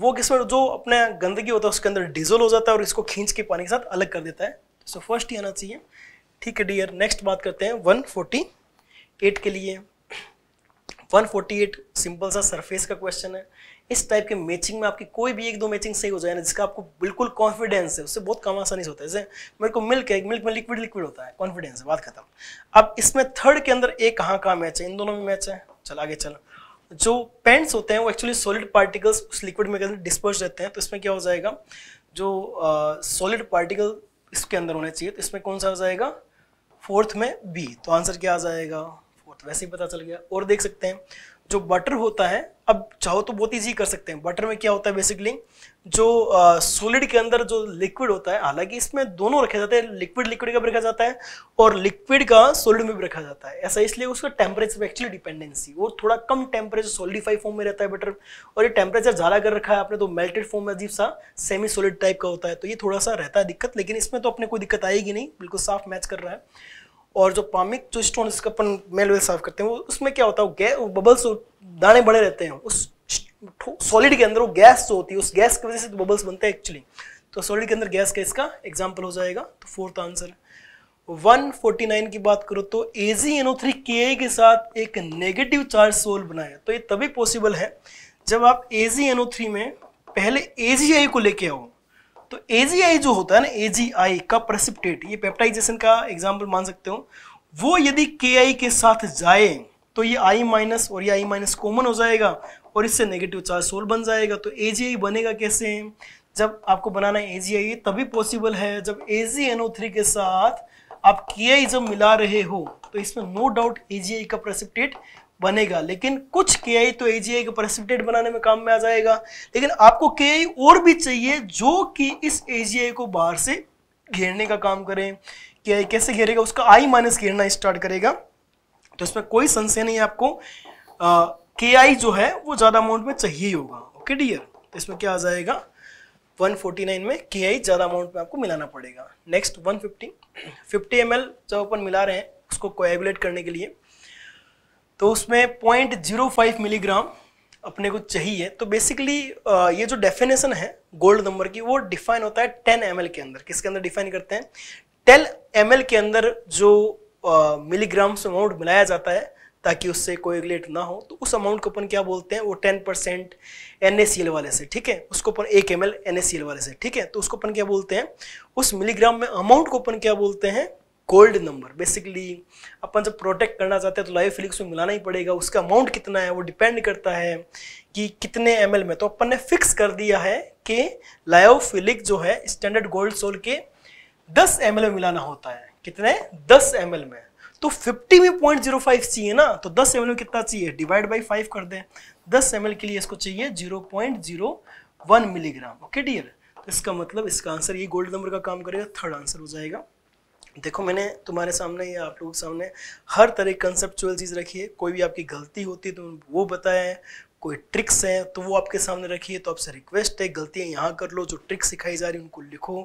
वो किसमें जो अपने गंदगी होता है उसके अंदर डिजोल हो जाता है और इसको खींच के पानी के साथ अलग कर देता है सो तो फर्स्ट ही आना चाहिए ठीक है डियर नेक्स्ट बात करते हैं 140 एट के लिए 148 सिंपल सा सरफेस का क्वेश्चन है इस टाइप के मैचिंग में आपकी कोई भी एक दो मैचिंग सही हो जाए ना जिसका आपको बिल्कुल कॉन्फिडेंस है उससे बहुत कम आसानी से होता है जैसे मेरे को मिल्क है मिल्क में लिक्विड लिक्विड होता है कॉन्फिडेंस है बात खत्म अब इसमें थर्ड के अंदर एक कहाँ कहाँ मैच है इन दोनों में मैच है चल आगे चल जो पेंट्स होते हैं वो एक्चुअली सॉलिड पार्टिकल्स उस लिक्विड में डिस्पर्स रहते हैं तो इसमें क्या हो जाएगा जो सॉलिड uh, पार्टिकल इसके अंदर होने चाहिए तो इसमें कौन सा हो जाएगा फोर्थ में बी तो आंसर क्या आ जाएगा वैसे ही पता चल गया और देख सकते हैं जो बटर होता है अब चाहो तो बहुत ईजी कर सकते हैं बटर में क्या होता है बेसिकली जो सोलिड के अंदर जो लिक्विड होता है हालांकि इसमें दोनों रखे जाते हैं लिक्विड लिक्विड का भी रखा जाता है और लिक्विड का सोलिड में भी रखा जाता है ऐसा इसलिए उसका टेम्परेचर एक्चुअली डिपेंडेंसी वो थोड़ा कम टेम्परेचर सोलिडिफाई फॉर्म में रहता है बटर और ये टेम्परेचर ज़्यादा कर रखा है आपने तो मेल्टेड फॉर्म में अजीब सा सेमी सोलिड टाइप का होता है तो ये थोड़ा सा रहता है दिक्कत लेकिन इसमें तो अपने कोई दिक्कत आएगी नहीं बिल्कुल साफ मैच कर रहा है और जो पामिक जो स्टोन जिसका अपन मेल वेल साफ करते हैं वो उसमें क्या होता है गै बबल्स दाने बड़े रहते हैं उस सॉलिड के अंदर वो गैस जो होती है उस गैस की वजह से तो बबल्स बनते हैं एक्चुअली तो सॉलिड के अंदर गैस का इसका एग्जाम्पल हो जाएगा तो फोर्थ आंसर है 149 की बात करो तो ए जी के साथ एक नेगेटिव चार्ज सोल बनाया तो ये तभी पॉसिबल है जब आप ए में पहले ए को लेके आओ तो एजीआई जो होता है ना एजीआई का प्रसिप्टेट ये पेप्टाइजेशन का एग्जाम्पल मान सकते हो वो यदि के आई के साथ जाए तो ये आई माइनस और ये आई माइनस कॉमन हो जाएगा और इससे नेगेटिव चार्ज सोल बन जाएगा तो एजीआई बनेगा कैसे जब आपको बनाना है एजीआई तभी पॉसिबल है जब एजीएनओ थ्री के साथ आप के आई जब मिला रहे हो तो इसमें नो डाउट एजीआई का प्रेसिप्टेट बनेगा लेकिन कुछ तो के आई तो एजीआई के प्रेसिपिटेट बनाने में काम में आ जाएगा लेकिन आपको के आई और भी चाहिए जो कि इस एजीआई को बाहर से घेरने का काम करें के आई कैसे घेरेगा उसका आई माइनस घेरना स्टार्ट करेगा तो इसमें कोई संशय नहीं है आपको के आई जो है वो ज़्यादा अमाउंट में चाहिए होगा ओके डियर तो इसमें क्या आ जाएगा 149 में के आई ज़्यादा अमाउंट में आपको मिलाना पड़ेगा नेक्स्ट 150 50 एम जब अपन मिला रहे हैं उसको कोएगुलेट करने के लिए तो उसमें पॉइंट जीरो फाइव मिलीग्राम अपने को चाहिए तो बेसिकली ये जो डेफिनेशन है गोल्ड नंबर की वो डिफाइन होता है टेन एम के अंदर किसके अंदर डिफाइन करते हैं टेन एम के अंदर जो मिलीग्राम्स अमाउंट मिलाया जाता है ताकि उससे कोई रिलेट ना हो तो उस अमाउंट को अपन क्या बोलते हैं वो टेन परसेंट एन वाले से ठीक है उसको अपन एक एम एल वाले से ठीक है तो उसको अपन क्या बोलते हैं उस मिलीग्राम में अमाउंट को अपन क्या बोलते हैं गोल्ड नंबर बेसिकली अपन जब प्रोटेक्ट करना चाहते हैं तो लाइव फिलिक्स में मिलाना ही पड़ेगा उसका अमाउंट कितना है वो डिपेंड करता है कि कितने एम में तो अपन ने फिक्स कर दिया है कि लायोफिलिक जो है स्टैंडर्ड गोल्ड सोल के 10 एम में मिलाना होता है कितने 10 एम में तो 50 में पॉइंट जीरो चाहिए ना तो 10 एम में कितना चाहिए डिवाइड बाई फाइव कर दें 10 एम के लिए इसको चाहिए 0.01 मिलीग्राम ओके डियर तो इसका मतलब इसका आंसर ये गोल्ड नंबर का काम करेगा थर्ड आंसर हो जाएगा देखो मैंने तुम्हारे सामने या आप लोगों के सामने हर तरह की कंसेप्चुअल चीज़ रखी है कोई भी आपकी गलती होती है तो वो बताया है कोई ट्रिक्स हैं तो वो आपके सामने रखी है तो आपसे रिक्वेस्ट है गलतियाँ यहाँ कर लो जो ट्रिक्स सिखाई जा रही है उनको लिखो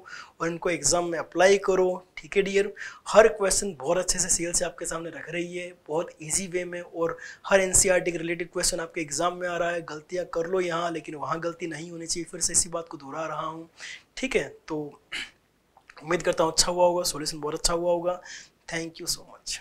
और इनको एग्ज़ाम में अप्लाई करो ठीक है डियर हर क्वेश्चन बहुत अच्छे से सीएल से आपके सामने रख रही है बहुत इजी वे में और हर एन e के रिलेटेड क्वेश्चन आपके एग्ज़ाम में आ रहा है गलतियाँ कर लो यहाँ लेकिन वहाँ गलती नहीं होनी चाहिए फिर से इसी बात को दोहरा रहा हूँ ठीक है तो उम्मीद करता हूँ अच्छा हुआ होगा सोल्यूशन बहुत अच्छा हुआ होगा थैंक यू सो मच